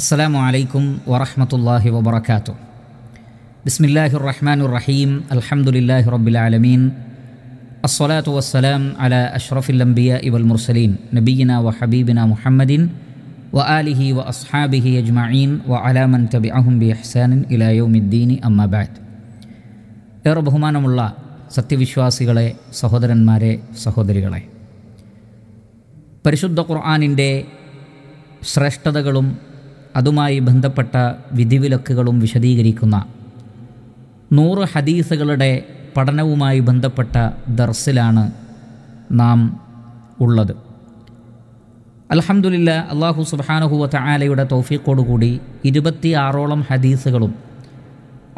السلام عليكم ورحمة الله وبركاته بسم الله الرحمن الرحيم الحمد لله رب العالمين الصلاة والسلام على أشرف الأنبياء والمرسلين نبينا وحبيبنا محمد وآله وأصحابه أجمعين وعلى من تبعهم بإحسان إلى يوم الدين أما بعد ഏറെ ബഹുമാനമുള്ള സത്യവിശ്വാസികളെ സഹോദരന്മാരെ സഹോദരികളെ പരിശുദ്ധ ഖുർആാനിൻ്റെ ശ്രേഷ്ഠതകളും അതുമായി ബന്ധപ്പെട്ട വിധിവിലക്കുകളും വിശദീകരിക്കുന്ന നൂറ് ഹദീസുകളുടെ പഠനവുമായി ബന്ധപ്പെട്ട ദർസിലാണ് നാം ഉള്ളത് അലഹമുല്ല അള്ളാഹു സുബാനഹുവ കൂടി തോഫീക്കോടുകൂടി ആറോളം ഹദീസുകളും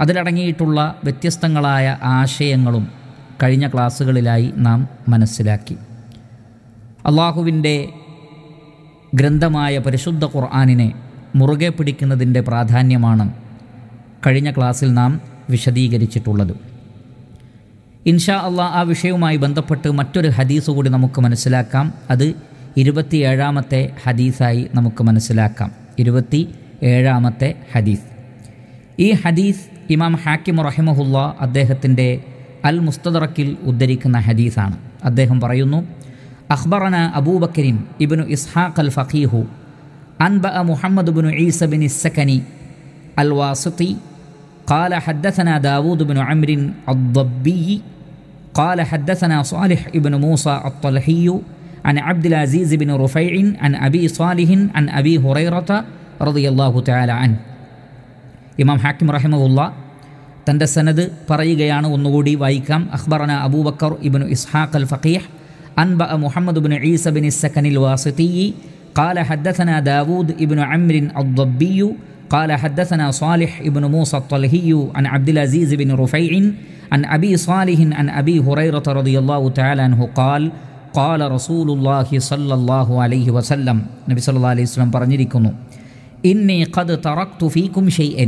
അതിലടങ്ങിയിട്ടുള്ള വ്യത്യസ്തങ്ങളായ ആശയങ്ങളും കഴിഞ്ഞ ക്ലാസ്സുകളിലായി നാം മനസ്സിലാക്കി അള്ളാഹുവിൻ്റെ ഗ്രന്ഥമായ പരിശുദ്ധ ഖുർആാനിനെ മുറുകെ പിടിക്കുന്നതിൻ്റെ പ്രാധാന്യമാണ് കഴിഞ്ഞ ക്ലാസ്സിൽ നാം വിശദീകരിച്ചിട്ടുള്ളത് ഇൻഷാ അള്ളാ ആ വിഷയവുമായി ബന്ധപ്പെട്ട് മറ്റൊരു ഹദീസ് കൂടി നമുക്ക് മനസ്സിലാക്കാം അത് ഏഴാമത്തെ ഹദീസായി നമുക്ക് മനസ്സിലാക്കാം ഇരുപത്തി ഏഴാമത്തെ ഹദീസ് ഈ ഹദീസ് ഇമാം ഹാക്കിം റഹിമഹുല്ല അദ്ദേഹത്തിൻ്റെ അൽ മുസ്തദറക്കിൽ ഉദ്ധരിക്കുന്ന ഹദീസാണ് അദ്ദേഹം പറയുന്നു അഹ്ബറന അബൂബക്കരിൻ ഇബിനു ഇസ്ഹാഖ് അൽ ഫഖീഹു أنبأ محمد بن عيسى بن السكني الواسطي قال حدثنا داود بن عمرو الضبي قال حدثنا صالح بن موسى الطلحي عن عبد العزيز بن رفيع عن أبي صالح عن أبي هريرة رضي الله تعالى عنه ഇമാം ഹാക്കിം റഹിമുല്ല തൻ്റെ സനദ് പറയുകയാണ് ഒന്നുകൂടി വായിക്കാം അഖ്ബറന അബൂബക്കർ بكر ഇസ്ഹാഖ് അൽ ഫക്കീഹ് അൻബ മുഹമ്മദ് ബിൻ ഈസ ബിൻ ഇസ്സക്കനിൽ الواسطي قال حدثنا داود ابن عمرو الضبي قال حدثنا صالح ابن موسى الطلهي عن عبد العزيز بن رفيع عن أبي صالح عن أبي هريرة رضي الله تعالى عنه قال قال رسول الله صلى الله عليه وسلم نبي الله عليه وسلم برني ركنو ഇന്നി ഖദ് തറക്തു فيكم شيئا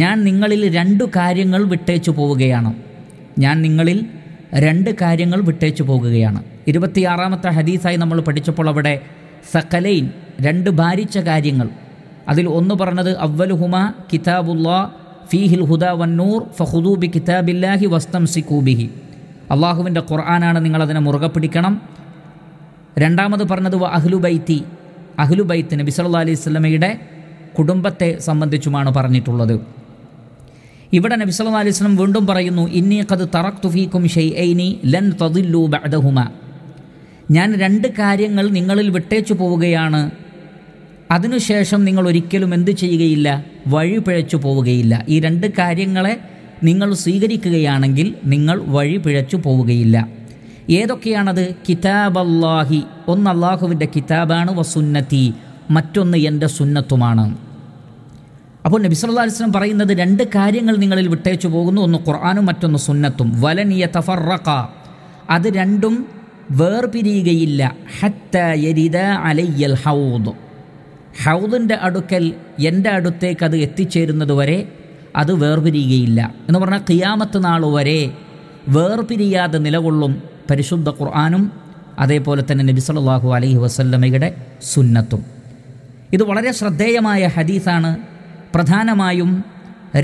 ഞാൻ നിങ്ങളിൽ രണ്ട് കാര്യങ്ങൾ വിട്ടേച്ചു പോവുകയാണ് ഞാൻ നിങ്ങളിൽ രണ്ട് കാര്യങ്ങൾ വിട്ടേച്ചു പോകുകയാണ് ഇരുപത്തിയാറാമത്തെ ഹദീസായി നമ്മൾ പഠിച്ചപ്പോൾ അവിടെ സക്കലൈൻ രണ്ട് ഭാരിച്ച കാര്യങ്ങൾ അതിൽ ഒന്ന് പറഞ്ഞത് അവ്വലുഹുമ കിതാബുല്ലാ ഫീഹിൽ ഹുദ വന്നൂർ ഫഹുദൂബി കിതാബില്ലാഹി വസ്തം സിക്കൂബിഹി അള്ളാഹുവിൻ്റെ ഖുർആനാണ് നിങ്ങളതിനെ മുറുകെ പിടിക്കണം രണ്ടാമത് പറഞ്ഞത് വ അഹ്ലുബൈത്തി അഹ്ലുബൈത്ത് നബി സല്ലാ അലൈഹി സ്വലമയുടെ കുടുംബത്തെ സംബന്ധിച്ചുമാണ് പറഞ്ഞിട്ടുള്ളത് ഇവിടെ നബി അലൈഹി സ്വലം വീണ്ടും പറയുന്നു ഇന്നി കത് തറക്തു ഫീക്കും ഷെയ്നി ലൻ തദില്ലു ബഹുമ ഞാൻ രണ്ട് കാര്യങ്ങൾ നിങ്ങളിൽ വിട്ടേച്ചു പോവുകയാണ് അതിനുശേഷം നിങ്ങൾ ഒരിക്കലും എന്തു ചെയ്യുകയില്ല വഴി പിഴച്ചു പോവുകയില്ല ഈ രണ്ട് കാര്യങ്ങളെ നിങ്ങൾ സ്വീകരിക്കുകയാണെങ്കിൽ നിങ്ങൾ വഴി പിഴച്ചു പോവുകയില്ല ഏതൊക്കെയാണത് കിതാബ് അള്ളാഹി ഒന്ന് അള്ളാഹുവിൻ്റെ കിതാബാണ് വസുന്നത്തി മറ്റൊന്ന് എൻ്റെ സുന്നത്തുമാണ് അപ്പോൾ നബി സല്ലാ അലിസ്ലം പറയുന്നത് രണ്ട് കാര്യങ്ങൾ നിങ്ങളിൽ വിട്ടേച്ചു പോകുന്നു ഒന്ന് ഖുർആാനും മറ്റൊന്ന് സുന്നത്തും വലനിയ തഫറക്ക അത് രണ്ടും വേർപിരിയുകയില്ല ഹത്ത യരിത അലയ്യൽ ഹൗദ് ഹൗദിൻ്റെ അടുക്കൽ എൻ്റെ അടുത്തേക്ക് അത് എത്തിച്ചേരുന്നതുവരെ അത് വേർപിരിയുകയില്ല എന്ന് പറഞ്ഞാൽ കിയാമത്ത് നാൾ വരെ വേർപിരിയാതെ നിലകൊള്ളും പരിശുദ്ധ ഖുർആാനും അതേപോലെ തന്നെ നബി സല്ലാഹു അലൈഹി വസല്ലമയുടെ സുന്നത്തും ഇത് വളരെ ശ്രദ്ധേയമായ ഹദീസാണ് പ്രധാനമായും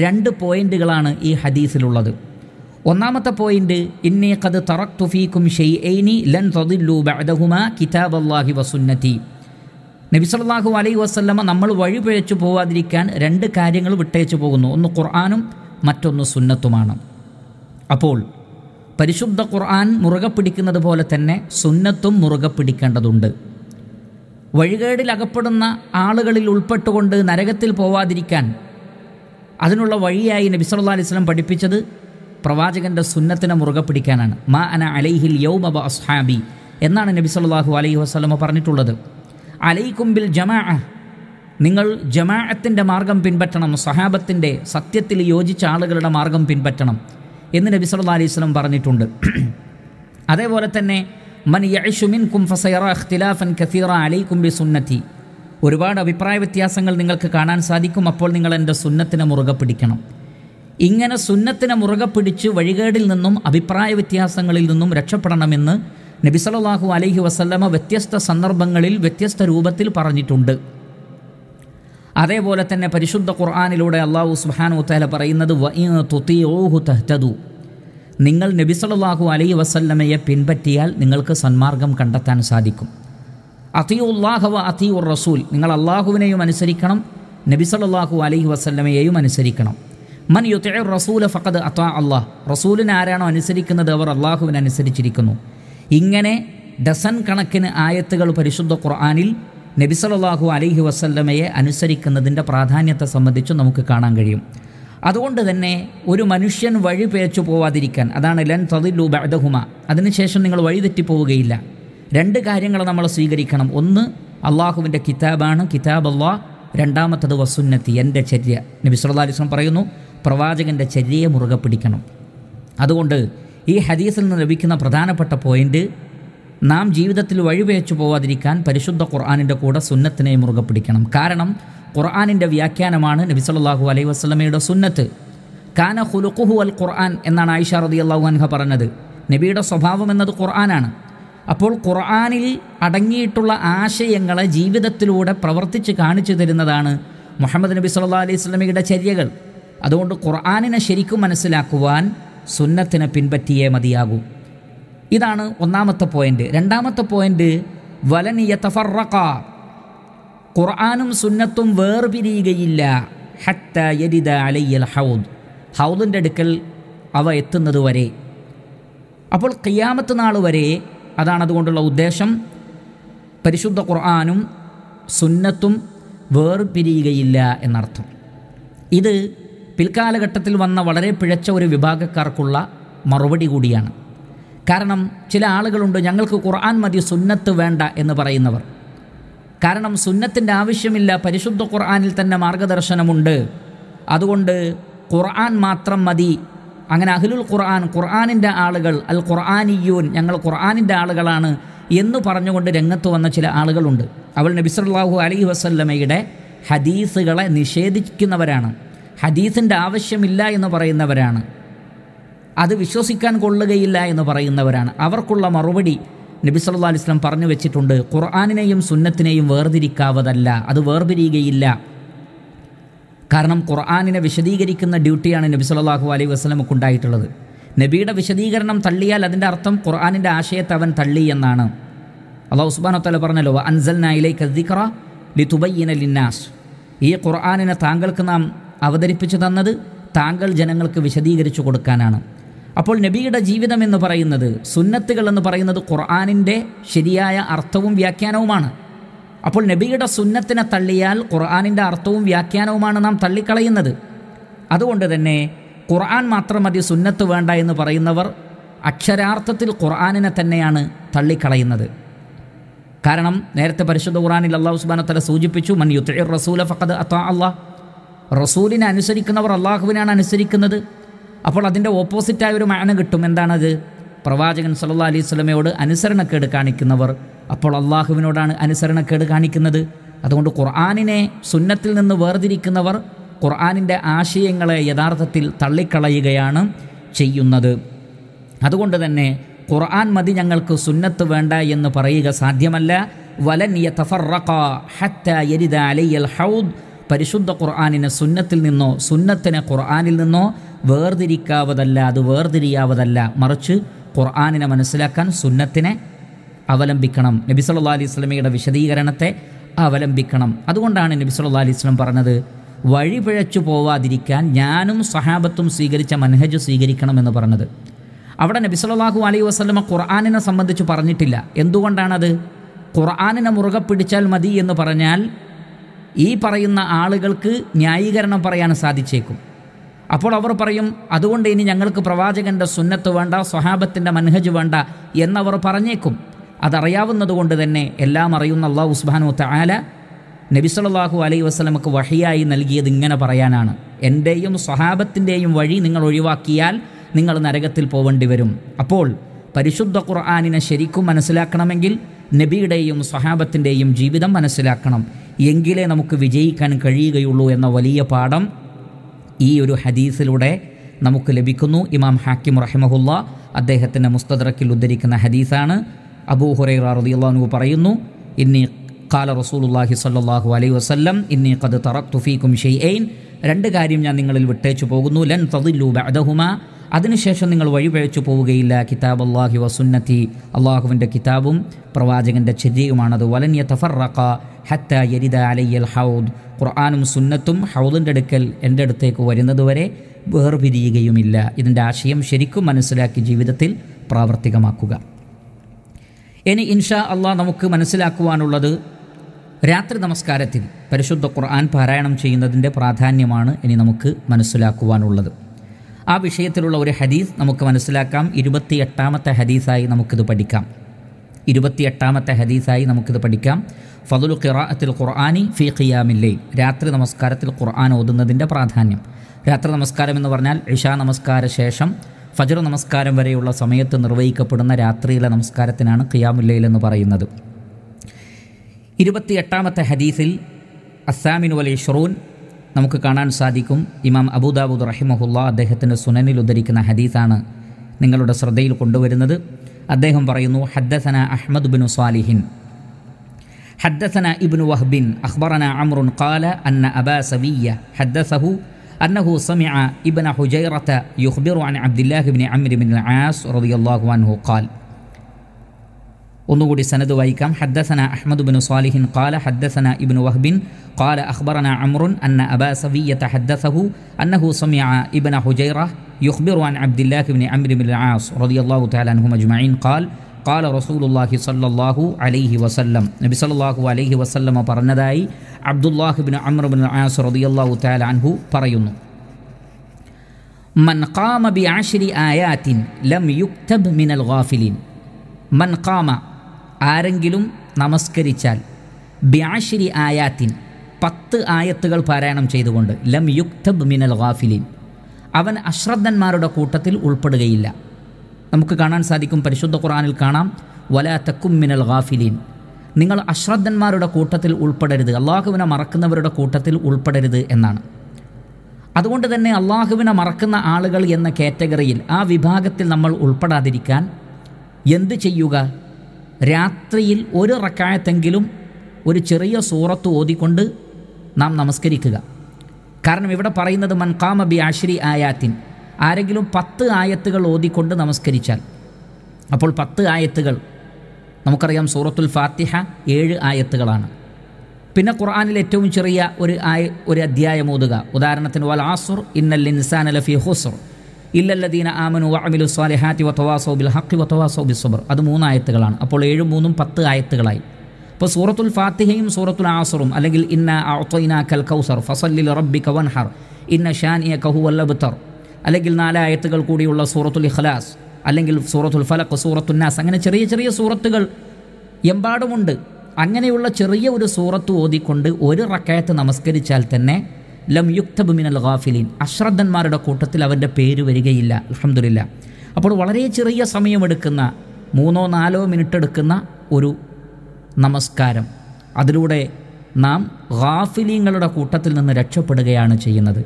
രണ്ട് പോയിൻ്റുകളാണ് ഈ ഹദീസിലുള്ളത് ഒന്നാമത്തെ പോയിന്റ് ഇന്നി കത് തറക്തു ഫീക്കും ഷെയ്നി ലൻ തദില്ലു ബഅദഹുമ കിതാബ് അള്ളാഹി വസുന്നത്തി നബിസല്ലാഹു അലൈ വസ്ല്ലമ നമ്മൾ വഴിപിഴച്ചു പോവാതിരിക്കാൻ രണ്ട് കാര്യങ്ങൾ വിട്ടയച്ചു പോകുന്നു ഒന്ന് ഖുർആാനും മറ്റൊന്ന് സുന്നത്തുമാണ് അപ്പോൾ പരിശുദ്ധ ഖുർആൻ മുറുകെ പിടിക്കുന്നത് പോലെ തന്നെ സുന്നത്തും മുറുകെ പിടിക്കേണ്ടതുണ്ട് വഴികേടിൽ അകപ്പെടുന്ന ആളുകളിൽ ഉൾപ്പെട്ടുകൊണ്ട് നരകത്തിൽ പോവാതിരിക്കാൻ അതിനുള്ള വഴിയായി നബിസല്ലാ അലൈഹി സ്വലം പഠിപ്പിച്ചത് പ്രവാചകൻ്റെ സുന്നത്തിനെ മുറുകെ പിടിക്കാനാണ് മാ അന അലൈഹിൽ ബ അസ്ഹാബി എന്നാണ് നബി സല്ലാഹു അലൈഹി വസ്ലമ പറഞ്ഞിട്ടുള്ളത് അലൈക്കുംബിൽ ജമാ നിങ്ങൾ ജമാഅത്തിൻ്റെ മാർഗം പിൻപറ്റണം സഹാബത്തിൻ്റെ സത്യത്തിൽ യോജിച്ച ആളുകളുടെ മാർഗം പിൻപറ്റണം എന്ന് നബി സല്ലാ അലൈഹി സ്വലം പറഞ്ഞിട്ടുണ്ട് അതേപോലെ തന്നെ മൻ യഷുമിൻ കും ഫസൈറ ഇഖ്തിലാഫൻ കസീറ അലൈക്കും ബി സുന്നത്തി ഒരുപാട് അഭിപ്രായ വ്യത്യാസങ്ങൾ നിങ്ങൾക്ക് കാണാൻ സാധിക്കും അപ്പോൾ നിങ്ങൾ എൻ്റെ സുന്നത്തിനെ മുറുകെ പിടിക്കണം ഇങ്ങനെ സുന്നത്തിനെ മുറുകെ പിടിച്ച് വഴികേടിൽ നിന്നും അഭിപ്രായ വ്യത്യാസങ്ങളിൽ നിന്നും രക്ഷപ്പെടണമെന്ന് നബിസലാഹു അലഹി വസല്ലമ വ്യത്യസ്ത സന്ദർഭങ്ങളിൽ വ്യത്യസ്ത രൂപത്തിൽ പറഞ്ഞിട്ടുണ്ട് അതേപോലെ തന്നെ പരിശുദ്ധ ഖുർആാനിലൂടെ അള്ളാഹു സുബാനു തല പറയുന്നത് തഹ്തദു നിങ്ങൾ നബിസലാഹു അലൈഹി വസല്ലമയെ പിൻപറ്റിയാൽ നിങ്ങൾക്ക് സന്മാർഗം കണ്ടെത്താൻ സാധിക്കും അതിയുല്ലാഹവ അതിയുർ റസൂൽ നിങ്ങൾ അള്ളാഹുവിനെയും അനുസരിക്കണം നബിസലാഹു അലൈഹി വസല്ലമയെയും അനുസരിക്കണം മൻ റസൂല ഫഖദ് അത്താ അള്ളാഹ് റസൂലിനെ ആരാണോ അനുസരിക്കുന്നത് അവർ അള്ളാഹുവിനെ അനുസരിച്ചിരിക്കുന്നു ഇങ്ങനെ ഡസൻ കണക്കിന് ആയത്തുകൾ പരിശുദ്ധ ഖുർആാനിൽ നബിസലാഹു അലൈഹി വസല്ലമയെ അനുസരിക്കുന്നതിൻ്റെ പ്രാധാന്യത്തെ സംബന്ധിച്ച് നമുക്ക് കാണാൻ കഴിയും അതുകൊണ്ട് തന്നെ ഒരു മനുഷ്യൻ വഴി പേച്ചു പോവാതിരിക്കാൻ അതാണ് ലൻ തതില്ലു ബഹുമ അതിനുശേഷം നിങ്ങൾ വഴിതെറ്റിപ്പോവുകയില്ല രണ്ട് കാര്യങ്ങൾ നമ്മൾ സ്വീകരിക്കണം ഒന്ന് അള്ളാഹുവിൻ്റെ കിതാബാണ് കിതാബ് അള്ളാഹ് രണ്ടാമത്തത് വസുന്നത്തി എൻ്റെ ചര്യ നബി അലിസ്ലം പറയുന്നു പ്രവാചകൻ്റെ ചര്യയെ മുറുകെ പിടിക്കണം അതുകൊണ്ട് ഈ ഹദീസിൽ നിന്ന് ലഭിക്കുന്ന പ്രധാനപ്പെട്ട പോയിൻ്റ് നാം ജീവിതത്തിൽ വഴിവെച്ചു പോവാതിരിക്കാൻ പരിശുദ്ധ ഖുർആാനിൻ്റെ കൂടെ സുന്നത്തിനെ മുറുകെ പിടിക്കണം കാരണം ഖുർആാനിൻ്റെ വ്യാഖ്യാനമാണ് നബി സല്ലാഹു അലൈഹി വസ്ലമയുടെ സുന്നത്ത് കാന ഹുലുഖുഹു അൽ ഖുർആൻ എന്നാണ് ആയിഷ റതി അള്ളാഹു അൻഹ പറഞ്ഞത് നബിയുടെ സ്വഭാവം എന്നത് ഖുർആനാണ് അപ്പോൾ ഖുർആാനിൽ അടങ്ങിയിട്ടുള്ള ആശയങ്ങളെ ജീവിതത്തിലൂടെ പ്രവർത്തിച്ച് കാണിച്ചു തരുന്നതാണ് മുഹമ്മദ് നബി സല്ലാ അലൈഹി സ്വലമിയുടെ ചര്യകൾ അതുകൊണ്ട് ഖുർആാനിനെ ശരിക്കും മനസ്സിലാക്കുവാൻ സുന്നത്തിനെ പിൻപറ്റിയേ മതിയാകൂ ഇതാണ് ഒന്നാമത്തെ പോയിൻ്റ് രണ്ടാമത്തെ പോയിൻ്റ് വലനിയ തഫറക്ക ഖുർആാനും സുന്നത്തും വേർപിരിയുകയില്ല ഹത്ത യരിദ അലയ്യൽ ഹൗദ് ഹൗദിൻ്റെ അടുക്കൽ അവ എത്തുന്നത് വരെ അപ്പോൾ കയ്യാമത്ത് നാൾ വരെ അതാണ് അതുകൊണ്ടുള്ള ഉദ്ദേശം പരിശുദ്ധ ഖുർആാനും സുന്നത്തും വേർപിരിയുകയില്ല എന്നർത്ഥം ഇത് പിൽക്കാലഘട്ടത്തിൽ വന്ന വളരെ പിഴച്ച ഒരു വിഭാഗക്കാർക്കുള്ള മറുപടി കൂടിയാണ് കാരണം ചില ആളുകളുണ്ട് ഞങ്ങൾക്ക് ഖുർആൻ മതി സുന്നത്ത് വേണ്ട എന്ന് പറയുന്നവർ കാരണം സുന്നത്തിൻ്റെ ആവശ്യമില്ല പരിശുദ്ധ ഖുർആാനിൽ തന്നെ മാർഗദർശനമുണ്ട് അതുകൊണ്ട് ഖുർആൻ മാത്രം മതി അങ്ങനെ അഹ്ലുൽ ഖുർആൻ ഖുർആാനിൻ്റെ ആളുകൾ അൽ ഖുർആാനിയൂൻ ഞങ്ങൾ ഖുർആാനിൻ്റെ ആളുകളാണ് എന്ന് പറഞ്ഞുകൊണ്ട് രംഗത്ത് വന്ന ചില ആളുകളുണ്ട് അവൾ നബിസല്ലാഹു അലി വസല്ലമയുടെ ഹദീസുകളെ നിഷേധിക്കുന്നവരാണ് ഹദീസിൻ്റെ ആവശ്യമില്ല എന്ന് പറയുന്നവരാണ് അത് വിശ്വസിക്കാൻ കൊള്ളുകയില്ല എന്ന് പറയുന്നവരാണ് അവർക്കുള്ള മറുപടി നബി അലൈഹി അലിസ്ലം പറഞ്ഞു വെച്ചിട്ടുണ്ട് ഖുർആാനിനെയും സുന്നത്തിനെയും വേർതിരിക്കാവതല്ല അത് വേർതിരിയുകയില്ല കാരണം ഖുർആാനിനെ വിശദീകരിക്കുന്ന ഡ്യൂട്ടിയാണ് നബി സല്ലാഹു അലൈഹി വസ്ലമൊക്കെ ഉണ്ടായിട്ടുള്ളത് നബിയുടെ വിശദീകരണം തള്ളിയാൽ അതിൻ്റെ അർത്ഥം ഖുർആാനിൻ്റെ ആശയത്തെ അവൻ തള്ളി എന്നാണ് അള്ളാഹു ഉസ്ബാനോത്തല പറഞ്ഞല്ലോ അൻസൽ ലി ലിതുബയ്യന ലിന്നാസ് ഈ ഖുർആാനിനെ താങ്കൾക്ക് നാം അവതരിപ്പിച്ചു തന്നത് താങ്കൾ ജനങ്ങൾക്ക് വിശദീകരിച്ചു കൊടുക്കാനാണ് അപ്പോൾ നബിയുടെ ജീവിതം എന്ന് പറയുന്നത് സുന്നത്തുകൾ എന്ന് പറയുന്നത് ഖുർആാനിൻ്റെ ശരിയായ അർത്ഥവും വ്യാഖ്യാനവുമാണ് അപ്പോൾ നബിയുടെ സുന്നത്തിനെ തള്ളിയാൽ ഖുർആാനിൻ്റെ അർത്ഥവും വ്യാഖ്യാനവുമാണ് നാം തള്ളിക്കളയുന്നത് അതുകൊണ്ട് തന്നെ ഖുർആൻ മാത്രം മതി സുന്നത്ത് വേണ്ട എന്ന് പറയുന്നവർ അക്ഷരാർത്ഥത്തിൽ ഖുർആാനിനെ തന്നെയാണ് തള്ളിക്കളയുന്നത് കാരണം നേരത്തെ പരിശുദ്ധ ഖുറാനിൽ അള്ളാഹു സുബാന സൂചിപ്പിച്ചു മൻ യുത്തൈർ റസൂല ഫഖദ് അത്താ അള്ളാഹ് റസൂലിനെ അനുസരിക്കുന്നവർ അള്ളാഹുവിനാണ് അനുസരിക്കുന്നത് അപ്പോൾ അതിൻ്റെ ഓപ്പോസിറ്റായ ഒരു മാന കിട്ടും എന്താണത് പ്രവാചകൻ സല്ലാ അലൈഹി സ്വലമയോട് അനുസരണക്കേട് കാണിക്കുന്നവർ അപ്പോൾ അള്ളാഹുവിനോടാണ് അനുസരണക്കേട് കാണിക്കുന്നത് അതുകൊണ്ട് ഖുർആാനിനെ സുന്നത്തിൽ നിന്ന് വേർതിരിക്കുന്നവർ ഖുർആാനിൻ്റെ ആശയങ്ങളെ യഥാർത്ഥത്തിൽ തള്ളിക്കളയുകയാണ് ചെയ്യുന്നത് അതുകൊണ്ട് തന്നെ ഖുർആൻ മതി ഞങ്ങൾക്ക് സുന്നത്ത് വേണ്ട എന്ന് പറയുക സാധ്യമല്ല വലൻ യതഫറഖ ഹത്ത യരിദ അലൈൽ ഹൗദ് പരിശുദ്ധ ഖുർആാനിന് സുന്നത്തിൽ നിന്നോ സുന്നത്തിനെ ഖുർആാനിൽ നിന്നോ വേർതിരിക്കാവതല്ല അത് വേർതിരിയാവതല്ല മറിച്ച് ഖുർആാനിനെ മനസ്സിലാക്കാൻ സുന്നത്തിനെ അവലംബിക്കണം നബി സല്ലാ അലൈഹി സ്വലമിയുടെ വിശദീകരണത്തെ അവലംബിക്കണം അതുകൊണ്ടാണ് നബി സല്ലാ അലൈഹി സ്വലം പറഞ്ഞത് വഴിപിഴച്ചു പോവാതിരിക്കാൻ ഞാനും സഹാബത്തും സ്വീകരിച്ച മനഹജ് സ്വീകരിക്കണമെന്ന് പറഞ്ഞത് അവിടെ നബി സല്ലാഹു അലൈഹി വസ്ലമ ഖുർആാനിനെ സംബന്ധിച്ച് പറഞ്ഞിട്ടില്ല എന്തുകൊണ്ടാണത് ഖുർആാനിനെ മുറുകെ പിടിച്ചാൽ മതി എന്ന് പറഞ്ഞാൽ ഈ പറയുന്ന ആളുകൾക്ക് ന്യായീകരണം പറയാൻ സാധിച്ചേക്കും അപ്പോൾ അവർ പറയും അതുകൊണ്ട് ഇനി ഞങ്ങൾക്ക് പ്രവാചകൻ്റെ സുന്നത്ത് വേണ്ട സ്വഹാബത്തിൻ്റെ മൻഹജ് വേണ്ട എന്നവർ പറഞ്ഞേക്കും അതറിയാവുന്നതുകൊണ്ട് തന്നെ എല്ലാം അറിയുന്ന അള്ളാഹു ഉസ്ബാനു താല നബിസ്വല്ലാഹു അലൈ വസ്ലമക്ക് വഹിയായി നൽകിയത് ഇങ്ങനെ പറയാനാണ് എൻ്റെയും സ്വഹാബത്തിൻ്റെയും വഴി നിങ്ങൾ ഒഴിവാക്കിയാൽ നിങ്ങൾ നരകത്തിൽ പോവേണ്ടി വരും അപ്പോൾ പരിശുദ്ധ ഖുർആാനിനെ ശരിക്കും മനസ്സിലാക്കണമെങ്കിൽ നബിയുടെയും സ്വഹാബത്തിൻ്റെയും ജീവിതം മനസ്സിലാക്കണം എങ്കിലേ നമുക്ക് വിജയിക്കാൻ കഴിയുകയുള്ളൂ എന്ന വലിയ പാഠം ഈ ഒരു ഹദീസിലൂടെ നമുക്ക് ലഭിക്കുന്നു ഇമാം ഹാക്കിം റഹിമഹുല്ല അദ്ദേഹത്തിൻ്റെ മുസ്തദറക്കിൽ ഉദ്ധരിക്കുന്ന ഹദീസാണ് അബൂ ഹുറൈ റാറുദിയുള്ളു പറയുന്നു ഇന്നി കാല റസൂലുല്ലാഹി സല്ലാഹു അലൈഹി വസ്ലം ഇന്നി കത് തറക് ഷെയ് ഷെയ്ഐൻ രണ്ട് കാര്യം ഞാൻ നിങ്ങളിൽ വിട്ടേച്ചു പോകുന്നു ലൻ തദില്ലു ബഅദഹുമ അതിനുശേഷം നിങ്ങൾ വഴിപഴച്ചു പോവുകയില്ല കിതാബ് അള്ളാഹി വസുന്നത്തി അള്ളാഹുവിൻ്റെ കിതാബും പ്രവാചകൻ്റെ ചര്യയുമാണത് വലൻ യ തഫറക്ക ഹത്ത യരിദ അലയ്യൽ ഹൗദ് ഖുർആാനും സുന്നത്തും ഹൗദിൻ്റെ അടുക്കൽ എൻ്റെ അടുത്തേക്ക് വരുന്നതുവരെ വേർപിരിയുകയുമില്ല ഇതിൻ്റെ ആശയം ശരിക്കും മനസ്സിലാക്കി ജീവിതത്തിൽ പ്രാവർത്തികമാക്കുക ഇനി ഇൻഷാ അള്ളാഹ് നമുക്ക് മനസ്സിലാക്കുവാനുള്ളത് രാത്രി നമസ്കാരത്തിൽ പരിശുദ്ധ ഖുർആൻ പാരായണം ചെയ്യുന്നതിൻ്റെ പ്രാധാന്യമാണ് ഇനി നമുക്ക് മനസ്സിലാക്കുവാനുള്ളത് ആ വിഷയത്തിലുള്ള ഒരു ഹദീസ് നമുക്ക് മനസ്സിലാക്കാം ഇരുപത്തി എട്ടാമത്തെ ഹദീസായി നമുക്കിത് പഠിക്കാം ഇരുപത്തിയെട്ടാമത്തെ ഹദീസായി നമുക്കിത് പഠിക്കാം ഫതുൽ ഖിറാഅത്തിൽ ഖുർആാനി ഫി ഖിയാമില്ലേ രാത്രി നമസ്കാരത്തിൽ ഖുർആൻ ഓതുന്നതിൻ്റെ പ്രാധാന്യം രാത്രി നമസ്കാരം എന്ന് പറഞ്ഞാൽ ഇഷാ നമസ്കാര ശേഷം ഫജ്ർ നമസ്കാരം വരെയുള്ള സമയത്ത് നിർവഹിക്കപ്പെടുന്ന രാത്രിയിലെ നമസ്കാരത്തിനാണ് ഖിയാമുല്ലയിൽ എന്ന് പറയുന്നത് ഇരുപത്തിയെട്ടാമത്തെ ഹദീസിൽ അസ്സാമിൻ വലി ഷറൂൻ നമുക്ക് കാണാൻ സാധിക്കും ഇമാം അബൂദാബുദ് റഹിമഹുല്ല അദ്ദേഹത്തിൻ്റെ സുനനിൽ ഉദ്ധരിക്കുന്ന ഹദീസാണ് നിങ്ങളുടെ ശ്രദ്ധയിൽ കൊണ്ടുവരുന്നത് അദ്ദേഹം പറയുന്നു ഹദ്ദസന أحمد ബിൻ സാലിഹിൻ حدثنا ابن وهب أخبرنا عمرو قال أن أبا سبية حدثه أنه سمع ابن حجيرة يخبر عن عبد الله بن عمرو بن العاص رضي الله عنه قال ഒന്നുകൂടി സനദ് വായിക്കാം ഹദ്ദസന അഹമ്മദ് ബിൻ സാലിഹിൻ കാല ഹദ്ദസന ഇബ്ൻ വഹ്ബിൻ കാല അഖ്ബറന അമ്രുൻ അന്ന അബ സവിയ ഹദ്ദസഹു അന്നഹു സമിഅ ഇബ്ന ഹുജൈറ يخبر عن عبد الله بن عمرو بن العاص رضي الله تعالى عنهما اجمعين قال قال رسول الله صلى الله عليه وسلم نبي صلى الله عليه وسلم برندائي عبد الله بن عمرو بن العاص رضي الله تعالى عنه برين من قام بعشر آيات لم يكتب من الغافلين من قام ആരെങ്കിലും നമസ്കരിച്ചാൽ ബ്യാഷിരി ആയാത്തിൻ പത്ത് ആയത്തുകൾ പാരായണം ചെയ്തുകൊണ്ട് ലം യുക്തബ് മിനൽ ഗാഫിലിൻ അവൻ അശ്രദ്ധന്മാരുടെ കൂട്ടത്തിൽ ഉൾപ്പെടുകയില്ല നമുക്ക് കാണാൻ സാധിക്കും പരിശുദ്ധ ഖുറാനിൽ കാണാം വല തക്കും മിനൽ ഗാഫിലിൻ നിങ്ങൾ അശ്രദ്ധന്മാരുടെ കൂട്ടത്തിൽ ഉൾപ്പെടരുത് അള്ളാഹുവിനെ മറക്കുന്നവരുടെ കൂട്ടത്തിൽ ഉൾപ്പെടരുത് എന്നാണ് അതുകൊണ്ട് തന്നെ അള്ളാഹുവിനെ മറക്കുന്ന ആളുകൾ എന്ന കാറ്റഗറിയിൽ ആ വിഭാഗത്തിൽ നമ്മൾ ഉൾപ്പെടാതിരിക്കാൻ എന്ത് ചെയ്യുക രാത്രിയിൽ ഒരു റക്കായത്തെങ്കിലും ഒരു ചെറിയ സൂറത്ത് ഓതിക്കൊണ്ട് നാം നമസ്കരിക്കുക കാരണം ഇവിടെ പറയുന്നത് മൻകാമ ബി ആശ്രി ആയാത്തിൻ ആരെങ്കിലും പത്ത് ആയത്തുകൾ ഓതിക്കൊണ്ട് നമസ്കരിച്ചാൽ അപ്പോൾ പത്ത് ആയത്തുകൾ നമുക്കറിയാം സൂറത്തുൽ ഫാത്തിഹ ഏഴ് ആയത്തുകളാണ് പിന്നെ ഖുർആാനിൽ ഏറ്റവും ചെറിയ ഒരു ആയ ഒരു അധ്യായം ഓതുക ഉദാഹരണത്തിന് വൽ ആസുർ ഇന്നൽ ഇൻസാൻ അലഫി ഹുസുർ ഇല്ലല്ലദീന ആമനു വഅമിലു സ്വാലിഹാറ്റി വത്തവാസോ ബിൽ ഹക്കി വത്തവാസോ ബിൽ സബർ അത് മൂന്ന് ആയത്തുകളാണ് അപ്പോൾ ഏഴും മൂന്നും പത്ത് ആയത്തുകളായി ഇപ്പോൾ സൂറത്തുൽ ഫാത്തിഹയും സൂറത്തുൽ ആസറും അല്ലെങ്കിൽ ഇന്ന അഅതൈനാകൽ കൽ കൗസർ ഫസല്ലിൽ റബ്ബിക വൻഹർ ഇന്ന ഷാൻ ഇ കഹു അല്ലെങ്കിൽ നാല് ആയത്തുകൾ കൂടിയുള്ള സൂറത്തുൽ ഇഖ്ലാസ് അല്ലെങ്കിൽ സൂറത്തുൽ ഫലഖ് സൂറത്തുൽ നാസ് അങ്ങനെ ചെറിയ ചെറിയ സൂറത്തുകൾ എമ്പാടുമുണ്ട് അങ്ങനെയുള്ള ചെറിയ ഒരു സൂറത്ത് ഓതിക്കൊണ്ട് ഒരു റക്കയത്ത് നമസ്കരിച്ചാൽ തന്നെ ലം യുക്തബ് മിനൽ ഗാഫിലീൻ അശ്രദ്ധന്മാരുടെ കൂട്ടത്തിൽ അവൻ്റെ പേര് വരികയില്ല അലഹമില്ല അപ്പോൾ വളരെ ചെറിയ സമയമെടുക്കുന്ന മൂന്നോ നാലോ മിനിറ്റ് എടുക്കുന്ന ഒരു നമസ്കാരം അതിലൂടെ നാം ഗാഫിലീങ്ങളുടെ കൂട്ടത്തിൽ നിന്ന് രക്ഷപ്പെടുകയാണ് ചെയ്യുന്നത്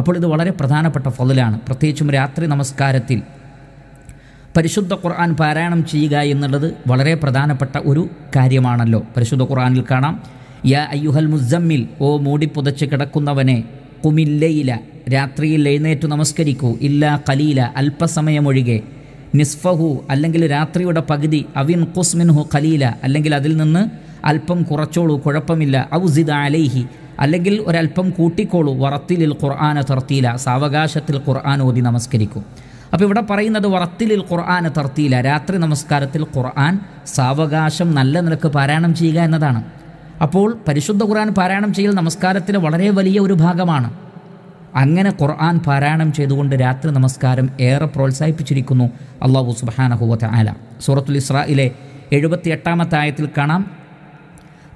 അപ്പോൾ ഇത് വളരെ പ്രധാനപ്പെട്ട ഫലിലാണ് പ്രത്യേകിച്ചും രാത്രി നമസ്കാരത്തിൽ പരിശുദ്ധ ഖുർആൻ പാരായണം ചെയ്യുക എന്നുള്ളത് വളരെ പ്രധാനപ്പെട്ട ഒരു കാര്യമാണല്ലോ പരിശുദ്ധ ഖുർആനിൽ കാണാം യാ അയ്യുഹൽ മുസമ്മിൽ ഓ മൂടി പുതച്ച് കിടക്കുന്നവനെ കുമില്ലയില രാത്രിയിൽ എഴുന്നേറ്റു നമസ്കരിക്കൂ ഇല്ലാ കലീല അല്പസമയമൊഴികെ നിസ്ഫഹു അല്ലെങ്കിൽ രാത്രിയുടെ പകുതി അവിൻ കുസ്മിൻഹു കലീല അല്ലെങ്കിൽ അതിൽ നിന്ന് അല്പം കുറച്ചോളൂ കുഴപ്പമില്ല ഔസിദ അലൈഹി അല്ലെങ്കിൽ ഒരല്പം കൂട്ടിക്കോളൂ വറത്തിലിൽ ഖുർആന തർത്തീല സാവകാശത്തിൽ ഖുർആൻ ഓതി നമസ്കരിക്കൂ അപ്പോൾ ഇവിടെ പറയുന്നത് വറത്തിലിൽ ഖുർആന തർത്തീല രാത്രി നമസ്കാരത്തിൽ ഖുർആൻ സാവകാശം നല്ല നിലക്ക് പാരായണം ചെയ്യുക എന്നതാണ് അപ്പോൾ പരിശുദ്ധ ഖുർആൻ പാരായണം ചെയ്യൽ നമസ്കാരത്തിലെ വളരെ വലിയ ഒരു ഭാഗമാണ് അങ്ങനെ ഖുർആൻ പാരായണം ചെയ്തുകൊണ്ട് രാത്രി നമസ്കാരം ഏറെ പ്രോത്സാഹിപ്പിച്ചിരിക്കുന്നു അള്ളാഹു സുബാനഹുവത്ത് ആല സൂറത്തുൽ ഇസ്രായിലെ എഴുപത്തി എട്ടാമത്തെ ആയത്തിൽ കാണാം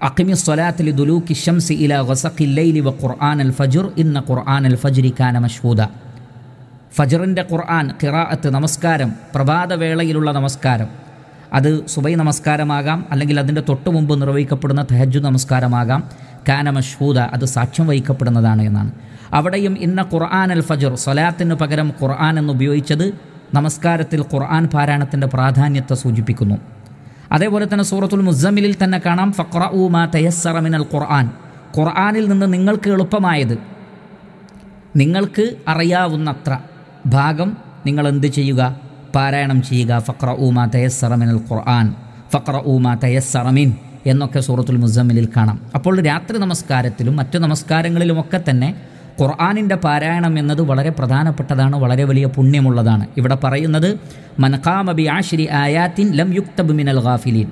അഖിമി സ്വലാത്തിൽ ദുലു ഷംസി ഇല വസഖില്ലൈലി വ ഖുർആൻ അൽ ഫജുർ ഇന്ന ഖുർആൻ അൽ ഫജുരി കാന മഷ്ഹൂദ ഫജറിൻ്റെ ഖുർആൻ ഖിറാഅത്ത് നമസ്കാരം പ്രഭാതവേളയിലുള്ള നമസ്കാരം അത് സുബൈ നമസ്കാരമാകാം അല്ലെങ്കിൽ അതിൻ്റെ തൊട്ട് മുമ്പ് നിർവഹിക്കപ്പെടുന്ന തെഹജു നമസ്കാരമാകാം കാന മഷ്ഹൂദ അത് സാക്ഷ്യം വഹിക്കപ്പെടുന്നതാണ് എന്നാണ് അവിടെയും ഇന്ന ഖുർആൻ അൽ ഫജർ സ്വലാത്തിന് പകരം ഖുർആൻ എന്നുപയോഗിച്ചത് നമസ്കാരത്തിൽ ഖുർആൻ പാരായണത്തിൻ്റെ പ്രാധാന്യത്തെ സൂചിപ്പിക്കുന്നു അതേപോലെ തന്നെ സൂറത്തുൽ മുസമിലിൽ തന്നെ കാണാം ഫക്ര ഉ മാ തയസ്സറ മിനൽ ഖുർആൻ ഖുർആനിൽ നിന്ന് നിങ്ങൾക്ക് എളുപ്പമായത് നിങ്ങൾക്ക് അറിയാവുന്നത്ര ഭാഗം നിങ്ങൾ എന്ത് ചെയ്യുക പാരായണം ചെയ്യുക ഫക്ര ഊമാ അൽ ഖുർആൻ ഫക്ര ഊമാ തയസ്സറമിൻ എന്നൊക്കെ സൂറത്തുൽ മുസമ്മിലിൽ കാണാം അപ്പോൾ രാത്രി നമസ്കാരത്തിലും മറ്റു നമസ്കാരങ്ങളിലുമൊക്കെ തന്നെ ഖുർആാനിൻ്റെ പാരായണം എന്നത് വളരെ പ്രധാനപ്പെട്ടതാണ് വളരെ വലിയ പുണ്യമുള്ളതാണ് ഇവിടെ പറയുന്നത് മൻഖാമബി ആശിരി ആയാത്തിൻ ലം യുക്തബ് മിനൽ ഗാഫിലീൻ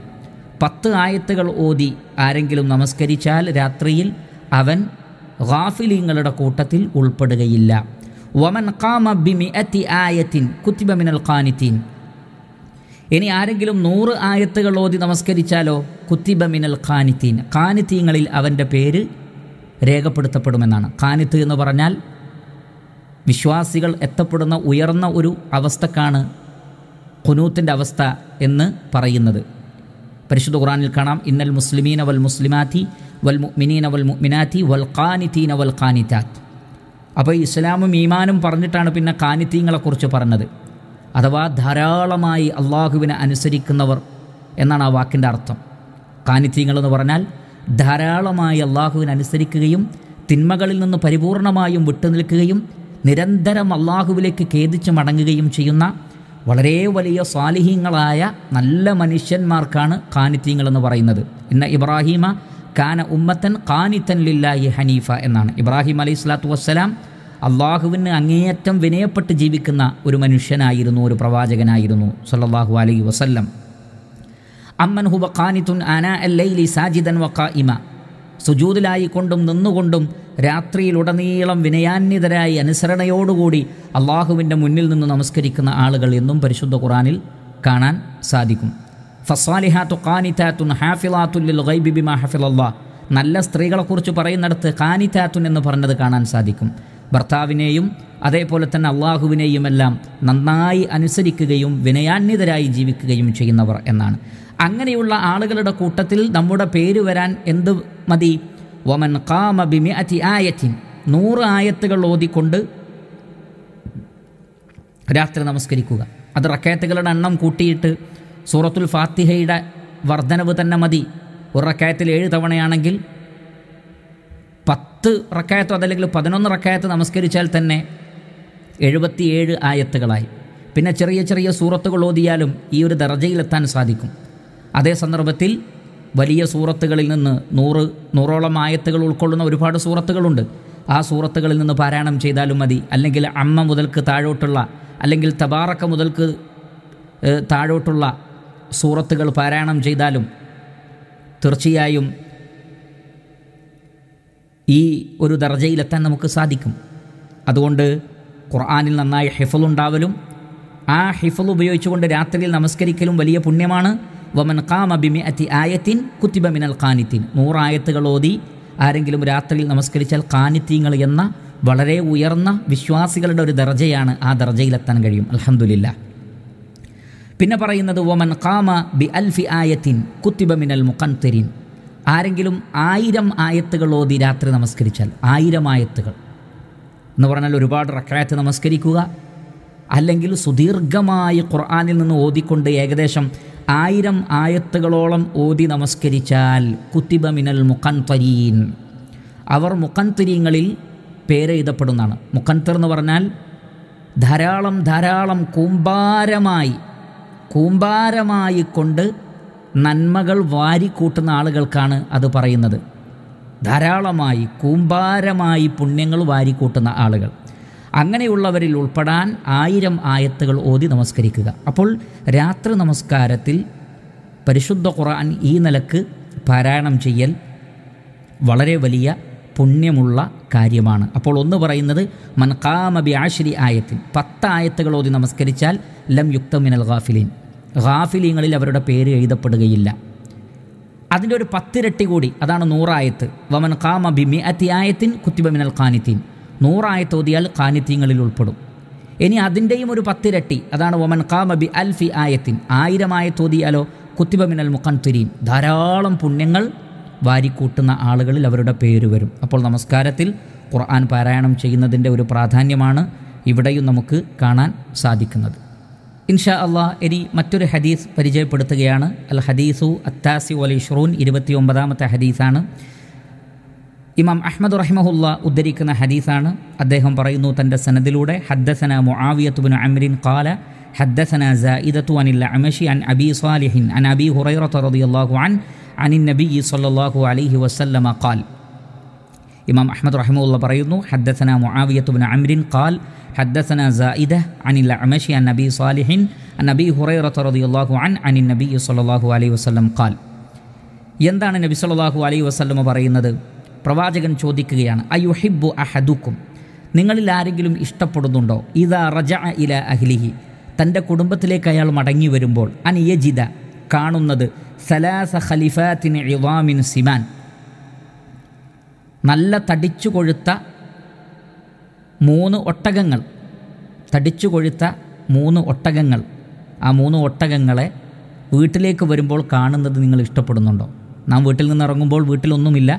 പത്ത് ആയത്തുകൾ ഓതി ആരെങ്കിലും നമസ്കരിച്ചാൽ രാത്രിയിൽ അവൻ ഗാഫിലിങ്ങളുടെ കൂട്ടത്തിൽ ഉൾപ്പെടുകയില്ല വമൻ കാമ ബിമി അത്തി ആയത്തിൻ കുത്തിബ മിനൽ ഖാനിത്തീൻ ഇനി ആരെങ്കിലും നൂറ് ആയത്തുകൾ ഓതി നമസ്കരിച്ചാലോ കുത്തിബ മിനൽ ഖാനിത്തീൻ ഖാനിത്തീങ്ങളിൽ അവൻ്റെ പേര് രേഖപ്പെടുത്തപ്പെടുമെന്നാണ് ഖാനിത്ത് എന്ന് പറഞ്ഞാൽ വിശ്വാസികൾ എത്തപ്പെടുന്ന ഉയർന്ന ഒരു അവസ്ഥക്കാണ് കുനൂത്തിൻ്റെ അവസ്ഥ എന്ന് പറയുന്നത് പരിശുദ്ധ ഖുറാനിൽ കാണാം ഇന്നൽ മുസ്ലിമീന വൽ മുസ്ലിമാത്തി വൽ മുഅ്മിനീന വൽ മുഅ്മിനാത്തി വൽ ഖാനിത്തീന വൽ ഖാനിത്താത്ത് അപ്പോൾ ഇസ്ലാമും ഈമാനും പറഞ്ഞിട്ടാണ് പിന്നെ കാനിത്തീങ്ങളെക്കുറിച്ച് പറഞ്ഞത് അഥവാ ധാരാളമായി അള്ളാഹുവിനെ അനുസരിക്കുന്നവർ എന്നാണ് ആ വാക്കിൻ്റെ അർത്ഥം കാനിത്തീങ്ങളെന്ന് പറഞ്ഞാൽ ധാരാളമായി അള്ളാഹുവിനെ അനുസരിക്കുകയും തിന്മകളിൽ നിന്ന് പരിപൂർണമായും വിട്ടുനിൽക്കുകയും നിരന്തരം അള്ളാഹുവിലേക്ക് ഖേദിച്ച് മടങ്ങുകയും ചെയ്യുന്ന വളരെ വലിയ സ്വാലിഹീങ്ങളായ നല്ല മനുഷ്യന്മാർക്കാണ് കാനിത്തീങ്ങളെന്ന് പറയുന്നത് ഇന്ന ഇബ്രാഹീമ കാന ഉമ്മത്തൻ കാനിത്തൻ ലില്ലാഹി ഹനീഫ എന്നാണ് ഇബ്രാഹിം അലൈഹി സ്വലാത്തു വസ്സലാം അള്ളാഹുവിന് അങ്ങേയറ്റം വിനയപ്പെട്ട് ജീവിക്കുന്ന ഒരു മനുഷ്യനായിരുന്നു ഒരു പ്രവാചകനായിരുന്നു സല്ലാഹു അലൈഹി വസല്ലം അമ്മൻ ഹുബ കാനിത്തുൻ അന അല്ലൈലി സാജിദൻ വക്ക ഇമ സുജൂതിലായിക്കൊണ്ടും നിന്നുകൊണ്ടും രാത്രിയിലുടനീളം വിനയാന്യതരായി അനുസരണയോടുകൂടി അള്ളാഹുവിൻ്റെ മുന്നിൽ നിന്ന് നമസ്കരിക്കുന്ന ആളുകൾ എന്നും പരിശുദ്ധ ഖുറാനിൽ കാണാൻ സാധിക്കും ഫസ്വാലിഹാത്തു കാനിതാത്തുൻ ഹാഫിലാത്തുൽ ഗൈബി ബിമാ ഹഫിലല്ലാ നല്ല സ്ത്രീകളെക്കുറിച്ച് പറയുന്നിടത്ത് കാനിതാത്തുൻ എന്ന് പറഞ്ഞത് കാണാൻ സാധിക്കും ഭർത്താവിനെയും അതേപോലെ തന്നെ അള്ളാഹുവിനെയും എല്ലാം നന്നായി അനുസരിക്കുകയും വിനയാന്വിതരായി ജീവിക്കുകയും ചെയ്യുന്നവർ എന്നാണ് അങ്ങനെയുള്ള ആളുകളുടെ കൂട്ടത്തിൽ നമ്മുടെ പേര് വരാൻ എന്ത് മതി വമൻ കാമ ബിമി അതി ആയത്തിൻ നൂറ് ആയത്തുകൾ ഓതിക്കൊണ്ട് രാത്രി നമസ്കരിക്കുക അത് റക്കയത്തുകളുടെ എണ്ണം കൂട്ടിയിട്ട് സൂറത്തുൽ ഫാത്തിഹയുടെ വർധനവ് തന്നെ മതി ഒരു റക്കായത്തിൽ ഏഴ് തവണയാണെങ്കിൽ പത്ത് റക്കായത്തോ അതല്ലെങ്കിൽ പതിനൊന്ന് റക്കായത്ത് നമസ്കരിച്ചാൽ തന്നെ എഴുപത്തിയേഴ് ആയത്തുകളായി പിന്നെ ചെറിയ ചെറിയ സൂറത്തുകൾ ഓതിയാലും ഈ ഒരു ദർജയിലെത്താൻ സാധിക്കും അതേ സന്ദർഭത്തിൽ വലിയ സൂറത്തുകളിൽ നിന്ന് നൂറ് നൂറോളം ആയത്തുകൾ ഉൾക്കൊള്ളുന്ന ഒരുപാട് സൂറത്തുകളുണ്ട് ആ സൂറത്തുകളിൽ നിന്ന് പാരായണം ചെയ്താലും മതി അല്ലെങ്കിൽ അമ്മ മുതൽക്ക് താഴോട്ടുള്ള അല്ലെങ്കിൽ തബാറക്ക മുതൽക്ക് താഴോട്ടുള്ള സൂറത്തുകൾ പാരായണം ചെയ്താലും തീർച്ചയായും ഈ ഒരു ദർജയിലെത്താൻ നമുക്ക് സാധിക്കും അതുകൊണ്ട് ഖുർആാനിൽ നന്നായി ഹിഫലുണ്ടാവലും ആ ഹിഫൽ ഉപയോഗിച്ചുകൊണ്ട് രാത്രിയിൽ നമസ്കരിക്കലും വലിയ പുണ്യമാണ് വമൻ കാമ ബിമി അത്തി ആയത്തിൻ കുത്തിബ മിനൽ കാനിത്തിൻ നൂറായത്തുകൾ ഓതി ആരെങ്കിലും രാത്രിയിൽ നമസ്കരിച്ചാൽ കാനിത്തീങ്ങൾ എന്ന വളരെ ഉയർന്ന വിശ്വാസികളുടെ ഒരു ദർജയാണ് ആ ദർജയിലെത്താൻ കഴിയും അലഹമുല്ല പിന്നെ പറയുന്നത് ഒമൻ കാമ ബി അൽഫി ആയത്തിൻ കുത്തിബ മിനൽ മുക്കൻതിരിൻ ആരെങ്കിലും ആയിരം ആയത്തുകൾ ഓതി രാത്രി നമസ്കരിച്ചാൽ ആയിരം ആയത്തുകൾ എന്ന് പറഞ്ഞാൽ ഒരുപാട് റക്കായത്ത് നമസ്കരിക്കുക അല്ലെങ്കിൽ സുദീർഘമായി ഖുർആാനിൽ നിന്ന് ഓതിക്കൊണ്ട് ഏകദേശം ആയിരം ആയത്തുകളോളം ഓതി നമസ്കരിച്ചാൽ കുത്തിബ മിനൽ മുക്കൻതരീൻ അവർ മുക്കൻതിരീങ്ങളിൽ പേരെഴുതപ്പെടുന്നതാണ് മുഖൻതർ എന്ന് പറഞ്ഞാൽ ധാരാളം ധാരാളം കൂമ്പാരമായി കൂമ്പാരമായി കൊണ്ട് നന്മകൾ വാരിക്കൂട്ടുന്ന ആളുകൾക്കാണ് അത് പറയുന്നത് ധാരാളമായി കൂമ്പാരമായി പുണ്യങ്ങൾ വാരിക്കൂട്ടുന്ന ആളുകൾ അങ്ങനെയുള്ളവരിൽ ഉൾപ്പെടാൻ ആയിരം ആയത്തുകൾ ഓതി നമസ്കരിക്കുക അപ്പോൾ രാത്രി നമസ്കാരത്തിൽ പരിശുദ്ധ ഖുർആൻ ഈ നിലക്ക് പാരായണം ചെയ്യൽ വളരെ വലിയ പുണ്യമുള്ള കാര്യമാണ് അപ്പോൾ ഒന്ന് പറയുന്നത് മൻകാമബി ആശിരി ആയത്തിൽ പത്ത് ആയത്തുകൾ ഓതി നമസ്കരിച്ചാൽ ലം യുക്തമിനൽ ഗാഫിലീൻ റാഫിലീങ്ങളിൽ അവരുടെ പേര് എഴുതപ്പെടുകയില്ല അതിൻ്റെ ഒരു പത്തിരട്ടി കൂടി അതാണ് നൂറായത്ത് വമൻ കാമ ബിമി അത്യായത്തിൻ കുത്തിബമിനൽ കാനിത്തീൻ നൂറായത്ത് ഓതിയാൽ ഖാനിത്തീങ്ങളിൽ ഉൾപ്പെടും ഇനി അതിൻ്റെയും ഒരു പത്തിരട്ടി അതാണ് വമൻ കാമ ബി അൽഫി ആയത്തിൻ ആയിരമായ തോതിയാലോ കുത്തിബമിനൽ മുഖൻതുരീൻ ധാരാളം പുണ്യങ്ങൾ വാരിക്കൂട്ടുന്ന ആളുകളിൽ അവരുടെ പേര് വരും അപ്പോൾ നമസ്കാരത്തിൽ ഖുർആൻ പാരായണം ചെയ്യുന്നതിൻ്റെ ഒരു പ്രാധാന്യമാണ് ഇവിടെയും നമുക്ക് കാണാൻ സാധിക്കുന്നത് ഇൻഷാ അള്ളാഹ് ഇനി മറ്റൊരു ഹദീസ് പരിചയപ്പെടുത്തുകയാണ് അൽ ഹദീസു അത്താസി അലി ഷറൂൻ ഇരുപത്തി ഒമ്പതാമത്തെ ഹദീസാണ് ഇമാം അഹമ്മദ് റഹിമഹുല്ല ഉദ്ധരിക്കുന്ന ഹദീസാണ് അദ്ദേഹം പറയുന്നു തൻ്റെ സനദിലൂടെ ഹദ്ദസന മുആവിയത്തുബിൻ അമരിൻ കാല ഹദ്ദസന സഇദത്തു അനിൽ അമഷി അൻ അബി സാലിഹിൻ അൻ അബി ഹുറൈറത്ത് റളിയല്ലാഹു അൻ അനിൻ നബി സല്ലല്ലാഹു അലൈഹി വസല്ലമ കാൽ ഇമാം അഹമ്മദ് റഹിമുള്ള പറയുന്നു ഹദ്ദസന മുആവിയത്തുബിൻ അമ്രിൻ ഖാൽ ഹദ്ദസന സായിദ അനിൽ അമഷി അൻ നബി സാലിഹിൻ അൻ നബി ഹുറൈറത്ത് റദിയുള്ളാഹു അൻ അനിൻ നബി സല്ലല്ലാഹു അലൈഹി വസല്ലം ഖാൽ എന്താണ് നബി സല്ലല്ലാഹു അലൈഹി വസ്ലമ പറയുന്നത് പ്രവാചകൻ ചോദിക്കുകയാണ് അയുഹിബ്ബു അഹദുക്കും നിങ്ങളിൽ ആരെങ്കിലും ഇഷ്ടപ്പെടുന്നുണ്ടോ ഇതാ റജ ഇല അഹ്ലിഹി തൻ്റെ കുടുംബത്തിലേക്ക് അയാൾ മടങ്ങി വരുമ്പോൾ അൻ യജിദ കാണുന്നത് സലാസ ഖലിഫാത്തിൻ ഇവാമിൻ സിമാൻ നല്ല തടിച്ചു കൊഴുത്ത മൂന്ന് ഒട്ടകങ്ങൾ തടിച്ചു കൊഴുത്ത മൂന്ന് ഒട്ടകങ്ങൾ ആ മൂന്ന് ഒട്ടകങ്ങളെ വീട്ടിലേക്ക് വരുമ്പോൾ കാണുന്നത് നിങ്ങൾ ഇഷ്ടപ്പെടുന്നുണ്ടോ നാം വീട്ടിൽ നിന്ന് ഇറങ്ങുമ്പോൾ വീട്ടിലൊന്നുമില്ല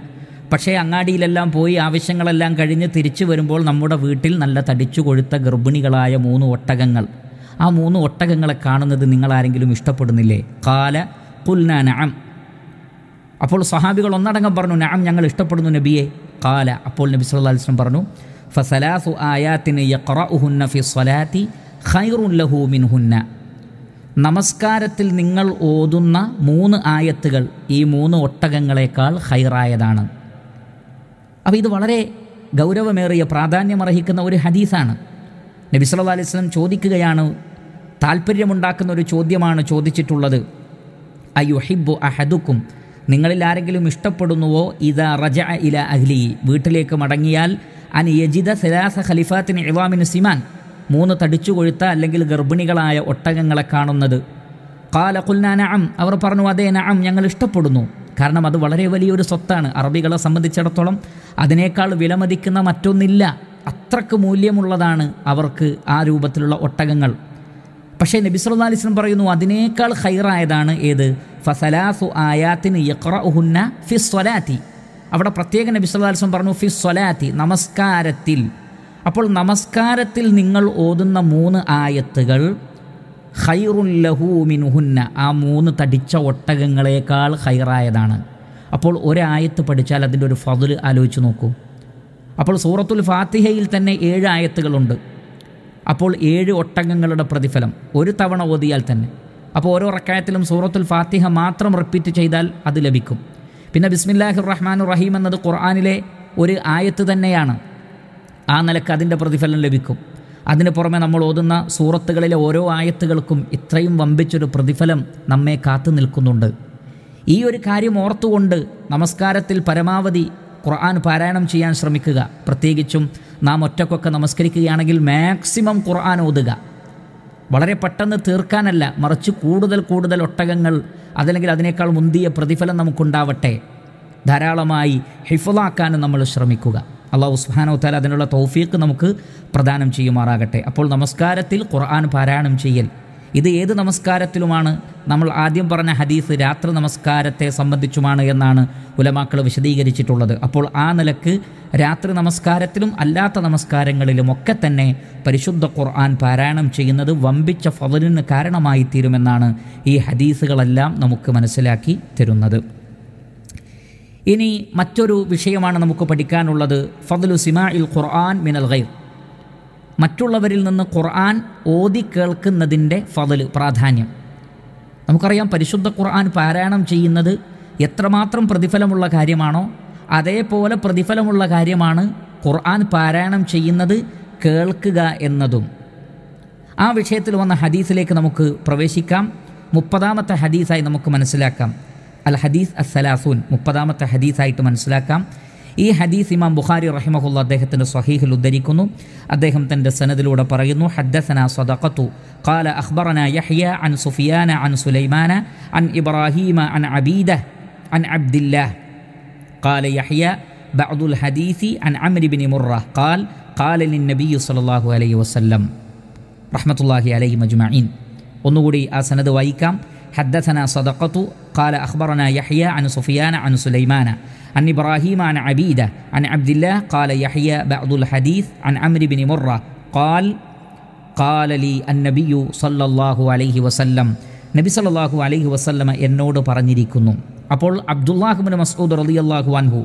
പക്ഷേ അങ്ങാടിയിലെല്ലാം പോയി ആവശ്യങ്ങളെല്ലാം കഴിഞ്ഞ് തിരിച്ചു വരുമ്പോൾ നമ്മുടെ വീട്ടിൽ നല്ല തടിച്ചു കൊഴുത്ത ഗർഭിണികളായ മൂന്ന് ഒട്ടകങ്ങൾ ആ മൂന്ന് ഒട്ടകങ്ങളെ കാണുന്നത് നിങ്ങൾ ആരെങ്കിലും ഇഷ്ടപ്പെടുന്നില്ലേ കാല പുൽനാനം അപ്പോൾ സഹാബികൾ ഒന്നടങ്കം പറഞ്ഞു നാം ഞങ്ങൾ ഇഷ്ടപ്പെടുന്നു നബിയെ കാല അപ്പോൾ നബി സല്ലാ പറഞ്ഞു ഫസലാസു ആയാത്തിന് യഖ്റഉഹുന്ന ഫി സ്വലാത്തി ഖൈറുൻ നമസ്കാരത്തിൽ നിങ്ങൾ ഓതുന്ന മൂന്ന് ആയത്തുകൾ ഈ മൂന്ന് ഒട്ടകങ്ങളെക്കാൾ ഹൈറായതാണ് അപ്പോൾ ഇത് വളരെ ഗൗരവമേറിയ പ്രാധാന്യമർഹിക്കുന്ന ഒരു ഹദീസാണ് നബി സല്ലു അലൈഹി സ്വലം ചോദിക്കുകയാണ് താല്പര്യമുണ്ടാക്കുന്ന ഒരു ചോദ്യമാണ് ചോദിച്ചിട്ടുള്ളത് അയുഹിബു അഹദുക്കും നിങ്ങളിൽ ആരെങ്കിലും ഇഷ്ടപ്പെടുന്നുവോ ഇത റജ ഇല അഹ്ലി വീട്ടിലേക്ക് മടങ്ങിയാൽ അൻ യജിദ സലാസ ഖലിഫാത്തിന് ഇവാമിന് സിമാൻ മൂന്ന് തടിച്ചു കൊഴുത്ത അല്ലെങ്കിൽ ഗർഭിണികളായ ഒട്ടകങ്ങളെ കാണുന്നത് കാല കുൽന നഅം അവർ പറഞ്ഞു അതേ നഅം ഞങ്ങൾ ഇഷ്ടപ്പെടുന്നു കാരണം അത് വളരെ വലിയൊരു സ്വത്താണ് അറബികളെ സംബന്ധിച്ചിടത്തോളം അതിനേക്കാൾ വിലമതിക്കുന്ന മറ്റൊന്നില്ല അത്രക്ക് മൂല്യമുള്ളതാണ് അവർക്ക് ആ രൂപത്തിലുള്ള ഒട്ടകങ്ങൾ പക്ഷേ നബി സുല്ലാ അലിസ്ലം പറയുന്നു അതിനേക്കാൾ ഹൈറായതാണ് ഏത് ഫസലാസു ആയാത്തിന് യക്രഹുന്ന ഫിസ്വലാത്തി സ്വലാത്തി അവിടെ പ്രത്യേക നബി സുല്ലാ അലിസ്ലം പറഞ്ഞു ഫിസ്വലാത്തി സ്വലാത്തി നമസ്കാരത്തിൽ അപ്പോൾ നമസ്കാരത്തിൽ നിങ്ങൾ ഓതുന്ന മൂന്ന് ആയത്തുകൾ ഹൈറുല്ലഹൂ മിനുഹുന്ന ആ മൂന്ന് തടിച്ച ഒട്ടകങ്ങളേക്കാൾ ഹൈറായതാണ് അപ്പോൾ ഒരായത്ത് പഠിച്ചാൽ അതിൻ്റെ ഒരു ഫതിൽ ആലോചിച്ച് നോക്കൂ അപ്പോൾ സൂറത്തുൽ ഫാത്തിഹയിൽ തന്നെ ഏഴ് ആയത്തുകളുണ്ട് അപ്പോൾ ഏഴ് ഒട്ടകങ്ങളുടെ പ്രതിഫലം ഒരു തവണ ഓതിയാൽ തന്നെ അപ്പോൾ ഓരോ റക്കായത്തിലും സൂറത്തുൽ ഫാത്തിഹ മാത്രം റിപ്പീറ്റ് ചെയ്താൽ അത് ലഭിക്കും പിന്നെ ബിസ്മില്ലാഹി റഹ്മാൻ റഹീം എന്നത് ഖുർആാനിലെ ഒരു ആയത്ത് തന്നെയാണ് ആ നിലക്ക് അതിൻ്റെ പ്രതിഫലം ലഭിക്കും അതിന് പുറമെ നമ്മൾ ഓതുന്ന സൂറത്തുകളിലെ ഓരോ ആയത്തുകൾക്കും ഇത്രയും വമ്പിച്ചൊരു പ്രതിഫലം നമ്മെ കാത്തു നിൽക്കുന്നുണ്ട് ഈ ഒരു കാര്യം ഓർത്തുകൊണ്ട് നമസ്കാരത്തിൽ പരമാവധി ഖുർആൻ പാരായണം ചെയ്യാൻ ശ്രമിക്കുക പ്രത്യേകിച്ചും നാം ഒറ്റക്കൊക്കെ നമസ്കരിക്കുകയാണെങ്കിൽ മാക്സിമം ഖുർആൻ ഓതുക വളരെ പെട്ടെന്ന് തീർക്കാനല്ല മറിച്ച് കൂടുതൽ കൂടുതൽ ഒട്ടകങ്ങൾ അതല്ലെങ്കിൽ അതിനേക്കാൾ മുന്തിയ പ്രതിഫലം നമുക്കുണ്ടാവട്ടെ ധാരാളമായി ഹിഫുലാക്കാനും നമ്മൾ ശ്രമിക്കുക അള്ളാഹു സുഹാനോ താല അതിനുള്ള തൗഫീക്ക് നമുക്ക് പ്രദാനം ചെയ്യുമാറാകട്ടെ അപ്പോൾ നമസ്കാരത്തിൽ ഖുർആൻ പാരായണം ചെയ്യൽ ഇത് ഏത് നമസ്കാരത്തിലുമാണ് നമ്മൾ ആദ്യം പറഞ്ഞ ഹദീസ് രാത്രി നമസ്കാരത്തെ സംബന്ധിച്ചുമാണ് എന്നാണ് ഉലമാക്കൾ വിശദീകരിച്ചിട്ടുള്ളത് അപ്പോൾ ആ നിലക്ക് രാത്രി നമസ്കാരത്തിലും അല്ലാത്ത നമസ്കാരങ്ങളിലും ഒക്കെ തന്നെ പരിശുദ്ധ ഖുർആൻ പാരായണം ചെയ്യുന്നത് വമ്പിച്ച ഫവലിന് കാരണമായി തീരുമെന്നാണ് ഈ ഹദീസുകളെല്ലാം നമുക്ക് മനസ്സിലാക്കി തരുന്നത് ഇനി മറ്റൊരു വിഷയമാണ് നമുക്ക് പഠിക്കാനുള്ളത് ഫദലു സിമാ ഇൽ ഖുർആൻ മിനൽ ഗൈർ മറ്റുള്ളവരിൽ നിന്ന് ഖുർആൻ ഓതി കേൾക്കുന്നതിൻ്റെ ഫതൽ പ്രാധാന്യം നമുക്കറിയാം പരിശുദ്ധ ഖുർആൻ പാരായണം ചെയ്യുന്നത് എത്രമാത്രം പ്രതിഫലമുള്ള കാര്യമാണോ അതേപോലെ പ്രതിഫലമുള്ള കാര്യമാണ് ഖുർആൻ പാരായണം ചെയ്യുന്നത് കേൾക്കുക എന്നതും ആ വിഷയത്തിൽ വന്ന ഹദീസിലേക്ക് നമുക്ക് പ്രവേശിക്കാം മുപ്പതാമത്തെ ഹദീസായി നമുക്ക് മനസ്സിലാക്കാം അൽ ഹദീസ് അസ്സലാസൂൻ മുപ്പതാമത്തെ ഹദീസായിട്ട് മനസ്സിലാക്കാം ഈ ഹദീസ് ഇമാം ബുഖാരി റഹിമഹുല്ല അദ്ദേഹത്തിൻ്റെ സ്വഹീഹിൽ ഉദ്ധരിക്കുന്നു അദ്ദേഹം തൻ്റെ സനദിലൂടെ പറയുന്നു ഹദ്ദസന സദഖത്തു قال أخبرنا يحيى عن سفيان عن سليمان عن إبراهيم عن عبيدة عن عبد الله قال يحيى بعض الحديث عن عمرو بن مرة قال قال للنبي صلى الله عليه وسلم رحمة الله عليه مجمعين ونوري ആ സനദ് حدثنا صدقة قال أخبرنا يحيى عن سفيان عن سليمان عن إبراهيم عن عبيدة عن عبد الله قال يحيى بعض الحديث عن عمرو بن مرة قال قال لي النبي صلى الله عليه وسلم നബി സല്ലാഹു അലൈഹി വസല്ലമ എന്നോട് പറഞ്ഞിരിക്കുന്നു അപ്പോൾ അബ്ദുല്ലാഹിബിൻ മസ്ഊദ് റലിയല്ലാഹു അൻഹു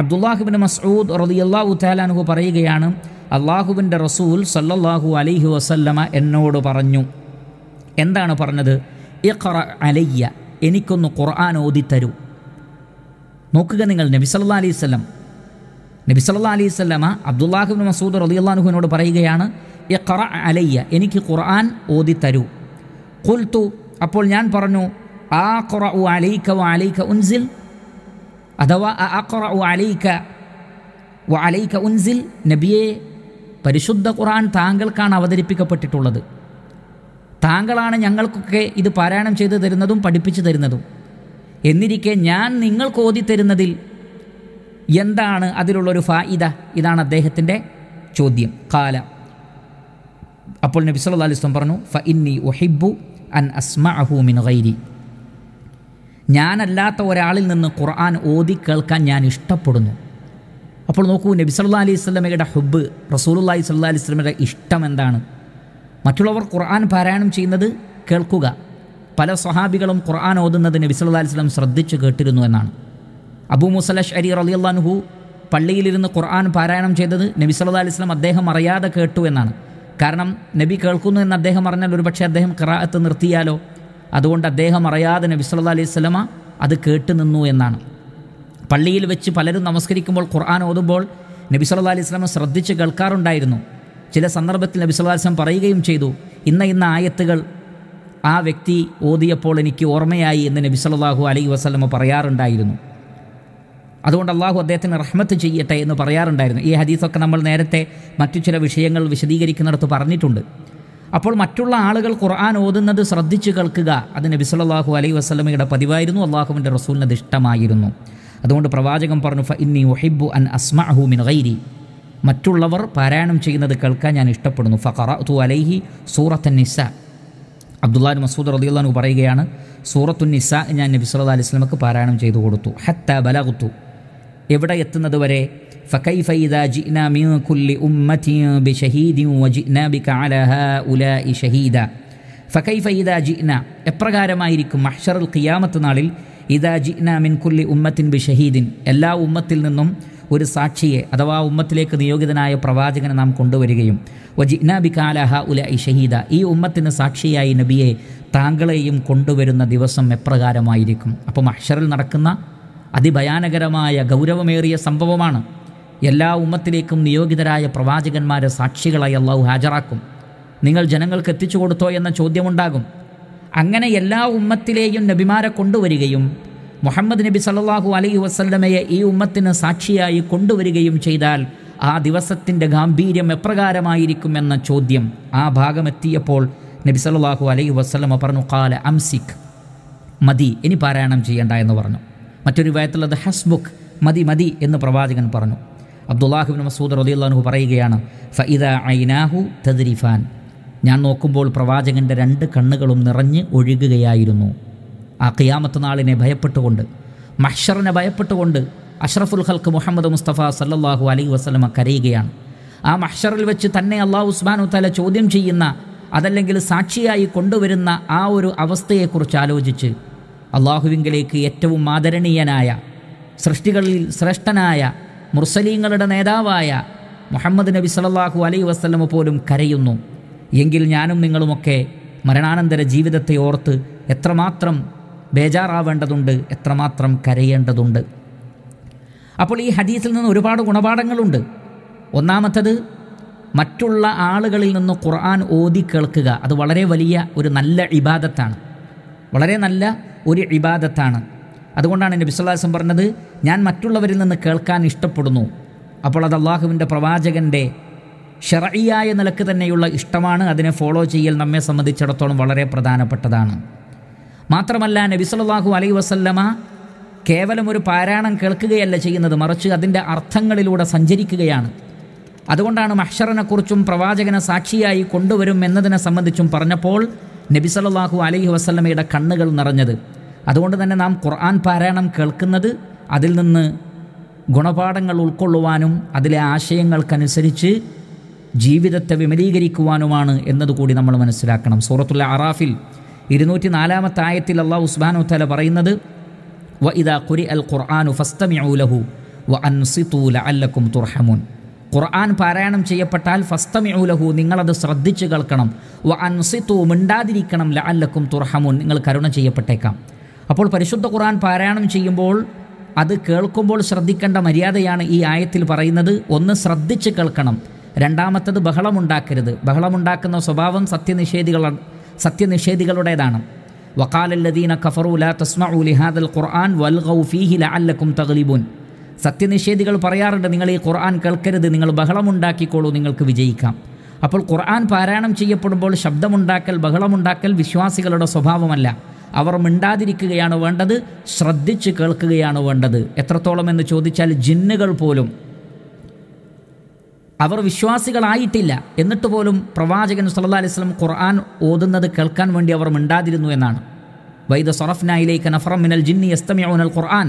അബ്ദുല്ലാഹിബിൻ മസ്ഊദ് റലിയല്ലാഹു താലാൻഹു പറയുകയാണ് അള്ളാഹുവിൻ്റെ റസൂൽ സല്ലല്ലാഹു അലൈഹി വസല്ലമ എന്നോട് പറഞ്ഞു എന്താണ് പറഞ്ഞത് ഇഖറ അലയ്യ എനിക്കൊന്ന് ഖുർആൻ ഓതി തരൂ നോക്കുക നിങ്ങൾ നബി സല്ലാ അലൈഹി സ്വലം നബി സല്ലാ അലൈഹി സ്വലമ അബ്ദുല്ലാഹിബിൻ മസൂദ് റലിയുല്ലാഹുവിനോട് പറയുകയാണ് ഇഖറ അലയ്യ എനിക്ക് ഖുർആൻ ഓതി തരൂ ഖുൽതു അപ്പോൾ ഞാൻ പറഞ്ഞു ആ ഖുറ ഉ അലൈക്ക വ അലൈക്ക ഉൻസിൽ അഥവാ ആ ഖുറ ഉ അലൈക്ക വ അലൈക്ക ഉൻസിൽ നബിയെ പരിശുദ്ധ ഖുർആൻ താങ്കൾക്കാണ് അവതരിപ്പിക്കപ്പെട്ടിട്ടുള്ളത് താങ്കളാണ് ഞങ്ങൾക്കൊക്കെ ഇത് പാരായണം ചെയ്തു തരുന്നതും പഠിപ്പിച്ചു തരുന്നതും എന്നിരിക്കെ ഞാൻ നിങ്ങൾക്ക് ഓതി തരുന്നതിൽ എന്താണ് അതിലുള്ളൊരു ഫായിദ ഇതാണ് അദ്ദേഹത്തിൻ്റെ ചോദ്യം കാല അപ്പോൾ നബി സല്ലല്ലാഹു അലൈഹി പറഞ്ഞു ഫ ഇന്നി ഉഹിബ്ബു അൻ അസ്മഅഹു മിൻ ഗൈരി ഞാനല്ലാത്ത ഒരാളിൽ നിന്ന് ഖുർആൻ ഓതി കേൾക്കാൻ ഞാൻ ഇഷ്ടപ്പെടുന്നു അപ്പോൾ നോക്കൂ നബി സല്ലല്ലാഹു അലൈഹി വസല്ലമയുടെ ഹുബ്ബ് റസൂലുള്ളാഹി സ്വല്ലാ അലൈഹി വസല്ലമയുടെ ഇഷ്ടം എന്താണ് മറ്റുള്ളവർ ഖുർആൻ പാരായണം ചെയ്യുന്നത് കേൾക്കുക പല സ്വഹാബികളും ഖുർആൻ ഓതുന്നത് നബി സല്ലാ അലിസ്ലം ശ്രദ്ധിച്ച് കേട്ടിരുന്നു എന്നാണ് അബൂ മുസലഷ് അരി റലിയല്ലാൻഹു പള്ളിയിലിരുന്ന് ഖുർആൻ പാരായണം ചെയ്തത് നബി സല്ലാ അലിസ്ലം അദ്ദേഹം അറിയാതെ കേട്ടു എന്നാണ് കാരണം നബി കേൾക്കുന്നു എന്ന് അദ്ദേഹം അറിഞ്ഞാൽ ഒരുപക്ഷെ അദ്ദേഹം ഖിറാഅത്ത് നിർത്തിയാലോ അതുകൊണ്ട് അദ്ദേഹം അറിയാതെ നബി സല്ലാ അലൈഹി സ്വലമ അത് കേട്ട് നിന്നു എന്നാണ് പള്ളിയിൽ വെച്ച് പലരും നമസ്കരിക്കുമ്പോൾ ഖുർആൻ ഓതുമ്പോൾ നബി സല്ലാ അലൈഹി സ്വലമ ശ്രദ്ധിച്ച് കേൾക്കാറുണ്ടായിരുന്നു ചില സന്ദർഭത്തിൽ നബി പറയുകയും ചെയ്തു ഇന്ന ഇന്ന ആയത്തുകൾ ആ വ്യക്തി ഓതിയപ്പോൾ എനിക്ക് ഓർമ്മയായി എന്ന് നബി സല്ലാഹു അലൈഹി വസ്ലമ പറയാറുണ്ടായിരുന്നു അതുകൊണ്ട് അള്ളാഹു അദ്ദേഹത്തിന് റഹ്മത്ത് ചെയ്യട്ടെ എന്ന് പറയാറുണ്ടായിരുന്നു ഈ ഹദീസൊക്കെ നമ്മൾ നേരത്തെ മറ്റു ചില വിഷയങ്ങൾ വിശദീകരിക്കുന്നിടത്ത് പറഞ്ഞിട്ടുണ്ട് അപ്പോൾ മറ്റുള്ള ആളുകൾ ഖുർആൻ ഓതുന്നത് ശ്രദ്ധിച്ചു കേൾക്കുക അത് നബി അലൈഹി വസ്ലമയുടെ പതിവായിരുന്നു അള്ളാഹുവിൻ്റെ റസൂലിനത് ഇഷ്ടമായിരുന്നു അതുകൊണ്ട് പ്രവാചകം പറഞ്ഞു ഫ ഇന്നി ഒഹിബു അൻ അസ്മഅഹു മിൻ ഗൈരി മറ്റുള്ളവർ പാരായണം ചെയ്യുന്നത് കേൾക്കാൻ ഞാൻ ഇഷ്ടപ്പെടുന്നു ഫഖറ തു അലൈഹി സൂറത്ത് നിസ അബ്ദുല്ലാൻ മസൂദ് റദിയുള്ളാൻ പറയുകയാണ് സൂറത്തു നിസ ഞാൻ നബി സല്ലാ അലൈഹി സ്വലമക്ക് പാരായണം ചെയ്തു കൊടുത്തു ഹത്ത ബലകുത്തു എവിടെ എത്തുന്നത് വരെ എപ്രകാരമായിരിക്കും മഹ്ഷറുൽ ഖിയാമത്ത് നാളിൽ ഇദാ ജിന മിൻ കുല്ലി ഉമ്മത്തിൻ ബി ഷഹീദിൻ എല്ലാ ഉമ്മത്തിൽ നിന്നും ഒരു സാക്ഷിയെ അഥവാ ഉമ്മത്തിലേക്ക് നിയോഗിതനായ പ്രവാചകനെ നാം കൊണ്ടുവരികയും വജിനാബി കാലഹ ഉല ഇ ഷഹീദ ഈ ഉമ്മത്തിന് സാക്ഷിയായി നബിയെ താങ്കളെയും കൊണ്ടുവരുന്ന ദിവസം എപ്രകാരമായിരിക്കും അപ്പോൾ മഹ്ഷറിൽ നടക്കുന്ന അതിഭയാനകരമായ ഗൗരവമേറിയ സംഭവമാണ് എല്ലാ ഉമ്മത്തിലേക്കും നിയോഗിതരായ പ്രവാചകന്മാരെ സാക്ഷികളായി അള്ളാഹു ഹാജരാക്കും നിങ്ങൾ ജനങ്ങൾക്ക് എത്തിച്ചു കൊടുത്തോ എന്ന ചോദ്യമുണ്ടാകും അങ്ങനെ എല്ലാ ഉമ്മത്തിലെയും നബിമാരെ കൊണ്ടുവരികയും മുഹമ്മദ് നബി സല്ലാഹു അലൈഹി വസല്ലമയെ ഈ ഉമ്മത്തിന് സാക്ഷിയായി കൊണ്ടുവരികയും ചെയ്താൽ ആ ദിവസത്തിൻ്റെ ഗാംഭീര്യം എപ്രകാരമായിരിക്കുമെന്ന ചോദ്യം ആ ഭാഗമെത്തിയപ്പോൾ നബി സല്ലാഹു അലൈഹി വസ്ലമ പറഞ്ഞു കാല അംസിഖ് മതി ഇനി പാരായണം ചെയ്യേണ്ട എന്ന് പറഞ്ഞു മറ്റൊരു വയത്തുള്ളത് ഹസ്ബുക്ക് മതി മതി എന്ന് പ്രവാചകൻ പറഞ്ഞു അബ്ദുല്ലാഹുബിൻ മസൂദ് റലിയുള്ളാഹു പറയുകയാണ് ഫഇദ ഐനാഹു തദ്രിഫാൻ ഞാൻ നോക്കുമ്പോൾ പ്രവാചകൻ്റെ രണ്ട് കണ്ണുകളും നിറഞ്ഞ് ഒഴുകുകയായിരുന്നു ആ കിയാമത്ത് നാളിനെ ഭയപ്പെട്ടുകൊണ്ട് മഷറിനെ ഭയപ്പെട്ടുകൊണ്ട് അഷ്റഫുൽ ഹൽക്ക് മുഹമ്മദ് മുസ്തഫ സല്ലാഹു അലൈഹി വസ്ലമ കരയുകയാണ് ആ മഷറിൽ വെച്ച് തന്നെ അള്ളാഹു ഉസ്മാനു തല ചോദ്യം ചെയ്യുന്ന അതല്ലെങ്കിൽ സാക്ഷിയായി കൊണ്ടുവരുന്ന ആ ഒരു അവസ്ഥയെക്കുറിച്ച് ആലോചിച്ച് അള്ളാഹുവിങ്കിലേക്ക് ഏറ്റവും ആദരണീയനായ സൃഷ്ടികളിൽ ശ്രേഷ്ഠനായ മുർസലീങ്ങളുടെ നേതാവായ മുഹമ്മദ് നബി സലല്ലാഹു അലൈ വസ്ലമ പോലും കരയുന്നു എങ്കിൽ ഞാനും നിങ്ങളുമൊക്കെ മരണാനന്തര ജീവിതത്തെ ഓർത്ത് എത്രമാത്രം ബേജാറാവേണ്ടതുണ്ട് എത്രമാത്രം കരയേണ്ടതുണ്ട് അപ്പോൾ ഈ ഹദീസിൽ നിന്ന് ഒരുപാട് ഗുണപാഠങ്ങളുണ്ട് ഒന്നാമത്തത് മറ്റുള്ള ആളുകളിൽ നിന്ന് ഖുർആൻ ഓതി കേൾക്കുക അത് വളരെ വലിയ ഒരു നല്ല ഇബാദത്താണ് വളരെ നല്ല ഒരു ഇബാദത്താണ് അതുകൊണ്ടാണ് എൻ്റെ ബിസ്വല്ലാസം പറഞ്ഞത് ഞാൻ മറ്റുള്ളവരിൽ നിന്ന് കേൾക്കാൻ ഇഷ്ടപ്പെടുന്നു അപ്പോൾ അത് അള്ളാഹുവിൻ്റെ പ്രവാചകൻ്റെ ഷെറയിയായ നിലക്ക് തന്നെയുള്ള ഇഷ്ടമാണ് അതിനെ ഫോളോ ചെയ്യൽ നമ്മെ സംബന്ധിച്ചിടത്തോളം വളരെ പ്രധാനപ്പെട്ടതാണ് മാത്രമല്ല നബിസലാഹു അലൈ വസല്ലമ കേവലം ഒരു പാരായണം കേൾക്കുകയല്ല ചെയ്യുന്നത് മറിച്ച് അതിൻ്റെ അർത്ഥങ്ങളിലൂടെ സഞ്ചരിക്കുകയാണ് അതുകൊണ്ടാണ് മഹ്ഷറിനെക്കുറിച്ചും പ്രവാചകനെ സാക്ഷിയായി കൊണ്ടുവരും എന്നതിനെ സംബന്ധിച്ചും പറഞ്ഞപ്പോൾ നബി അലൈഹി വസ്ലമയുടെ കണ്ണുകൾ നിറഞ്ഞത് അതുകൊണ്ട് തന്നെ നാം ഖുർആൻ പാരായണം കേൾക്കുന്നത് അതിൽ നിന്ന് ഗുണപാഠങ്ങൾ ഉൾക്കൊള്ളുവാനും അതിലെ ആശയങ്ങൾക്കനുസരിച്ച് ജീവിതത്തെ വിമലീകരിക്കുവാനുമാണ് എന്നതുകൂടി നമ്മൾ മനസ്സിലാക്കണം സൂറത്തുള്ള അറാഫിൽ ഇരുന്നൂറ്റി നാലാമത്തെ ആയത്തിൽ അള്ളാഹ് ഉസ്ബാനു തല പറയുന്നത് വ ഇതാ കുരി അൽ ഖുർആാനു ഫസ്തമിഊലഹു വ അൻസിത്തൂല അല്ലക്കും തുർഹമുൻ ഖുർആൻ പാരായണം ചെയ്യപ്പെട്ടാൽ ഫസ്തമിഊലഹു നിങ്ങളത് ശ്രദ്ധിച്ച് കേൾക്കണം വ അൻസിത്തു മിണ്ടാതിരിക്കണം ല അല്ലക്കും തുർഹമുൻ നിങ്ങൾ കരുണ ചെയ്യപ്പെട്ടേക്കാം അപ്പോൾ പരിശുദ്ധ ഖുർആൻ പാരായണം ചെയ്യുമ്പോൾ അത് കേൾക്കുമ്പോൾ ശ്രദ്ധിക്കേണ്ട മര്യാദയാണ് ഈ ആയത്തിൽ പറയുന്നത് ഒന്ന് ശ്രദ്ധിച്ച് കേൾക്കണം രണ്ടാമത്തത് ബഹളമുണ്ടാക്കരുത് ബഹളമുണ്ടാക്കുന്ന സ്വഭാവം സത്യനിഷേധികളാണ് സത്യനിഷേധികളുടേതാണ് വക്കാലല്ലദീന കഫറൂല തസ്മഊ ലിഹാദൽ ഖുർആൻ വൽഗൗ ഫീഹി ലഅല്ലക്കും തകലിബുൻ സത്യനിഷേധികൾ പറയാറുണ്ട് നിങ്ങൾ ഈ ഖുർആൻ കേൾക്കരുത് നിങ്ങൾ ബഹളമുണ്ടാക്കിക്കോളൂ നിങ്ങൾക്ക് വിജയിക്കാം അപ്പോൾ ഖുർആൻ പാരായണം ചെയ്യപ്പെടുമ്പോൾ ശബ്ദമുണ്ടാക്കൽ ബഹളമുണ്ടാക്കൽ വിശ്വാസികളുടെ സ്വഭാവമല്ല അവർ മിണ്ടാതിരിക്കുകയാണ് വേണ്ടത് ശ്രദ്ധിച്ച് കേൾക്കുകയാണ് വേണ്ടത് എത്രത്തോളം എന്ന് ചോദിച്ചാൽ ജിന്നുകൾ പോലും അവർ വിശ്വാസികളായിട്ടില്ല എന്നിട്ട് പോലും പ്രവാചകൻ സല്ലാ അലിസ്ലം ഖുർആൻ ഓതുന്നത് കേൾക്കാൻ വേണ്ടി അവർ മിണ്ടാതിരുന്നു എന്നാണ് വൈദ സൊറഫ്നായിലേക്ക് നഫറം മിനൽ ജിന്നി എസ്തമിയോനൽ ഖുർആൻ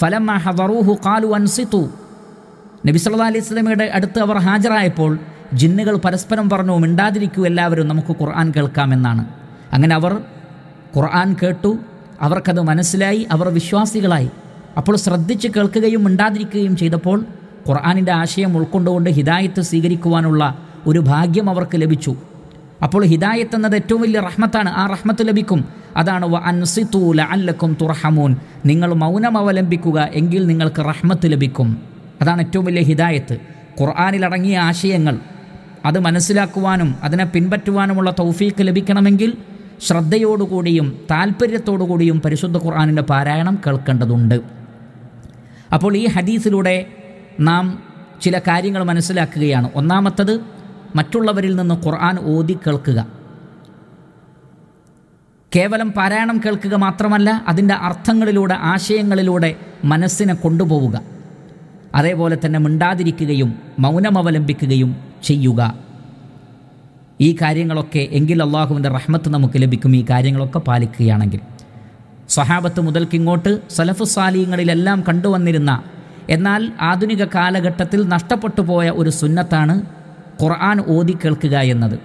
ഫലം ഹദറൂഹു കാലു അൻസിത്തു നബി സല്ലാ അലൈഹി സ്വലമയുടെ അടുത്ത് അവർ ഹാജരായപ്പോൾ ജിന്നുകൾ പരസ്പരം പറഞ്ഞു മിണ്ടാതിരിക്കൂ എല്ലാവരും നമുക്ക് ഖുർആൻ കേൾക്കാമെന്നാണ് അങ്ങനെ അവർ ഖുർആൻ കേട്ടു അവർക്കത് മനസ്സിലായി അവർ വിശ്വാസികളായി അപ്പോൾ ശ്രദ്ധിച്ച് കേൾക്കുകയും മിണ്ടാതിരിക്കുകയും ചെയ്തപ്പോൾ ഖുർആാനിൻ്റെ ആശയം ഉൾക്കൊണ്ടുകൊണ്ട് ഹിദായത്ത് സ്വീകരിക്കുവാനുള്ള ഒരു ഭാഗ്യം അവർക്ക് ലഭിച്ചു അപ്പോൾ ഹിദായത്ത് എന്നത് ഏറ്റവും വലിയ റഹ്മത്താണ് ആ റഹ്മത്ത് ലഭിക്കും അതാണ് വ അൻസിത്തൂല അല്ലക്കും തുറഹമൂൻ നിങ്ങൾ മൗനം അവലംബിക്കുക എങ്കിൽ നിങ്ങൾക്ക് റഹ്മത്ത് ലഭിക്കും അതാണ് ഏറ്റവും വലിയ ഹിദായത്ത് ഖുർആാനിലടങ്ങിയ ആശയങ്ങൾ അത് മനസ്സിലാക്കുവാനും അതിനെ പിൻപറ്റുവാനുമുള്ള തൗഫീക്ക് ലഭിക്കണമെങ്കിൽ ശ്രദ്ധയോടുകൂടിയും താല്പര്യത്തോടുകൂടിയും പരിശുദ്ധ ഖുർആാനിൻ്റെ പാരായണം കേൾക്കേണ്ടതുണ്ട് അപ്പോൾ ഈ ഹദീസിലൂടെ നാം ചില കാര്യങ്ങൾ മനസ്സിലാക്കുകയാണ് ഒന്നാമത്തത് മറ്റുള്ളവരിൽ നിന്ന് ഖുർആൻ ഓതി കേൾക്കുക കേവലം പാരായണം കേൾക്കുക മാത്രമല്ല അതിൻ്റെ അർത്ഥങ്ങളിലൂടെ ആശയങ്ങളിലൂടെ മനസ്സിനെ കൊണ്ടുപോവുക അതേപോലെ തന്നെ മിണ്ടാതിരിക്കുകയും മൗനമവലംബിക്കുകയും ചെയ്യുക ഈ കാര്യങ്ങളൊക്കെ എങ്കിൽ അള്ളാഹുവിൻ്റെ റഹ്മത്ത് നമുക്ക് ലഭിക്കും ഈ കാര്യങ്ങളൊക്കെ പാലിക്കുകയാണെങ്കിൽ സഹാബത്ത് മുതൽക്കിങ്ങോട്ട് സലഫു കണ്ടുവന്നിരുന്ന എന്നാൽ ആധുനിക കാലഘട്ടത്തിൽ നഷ്ടപ്പെട്ടു പോയ ഒരു സുന്നത്താണ് ഖുർആൻ ഓതി കേൾക്കുക എന്നത്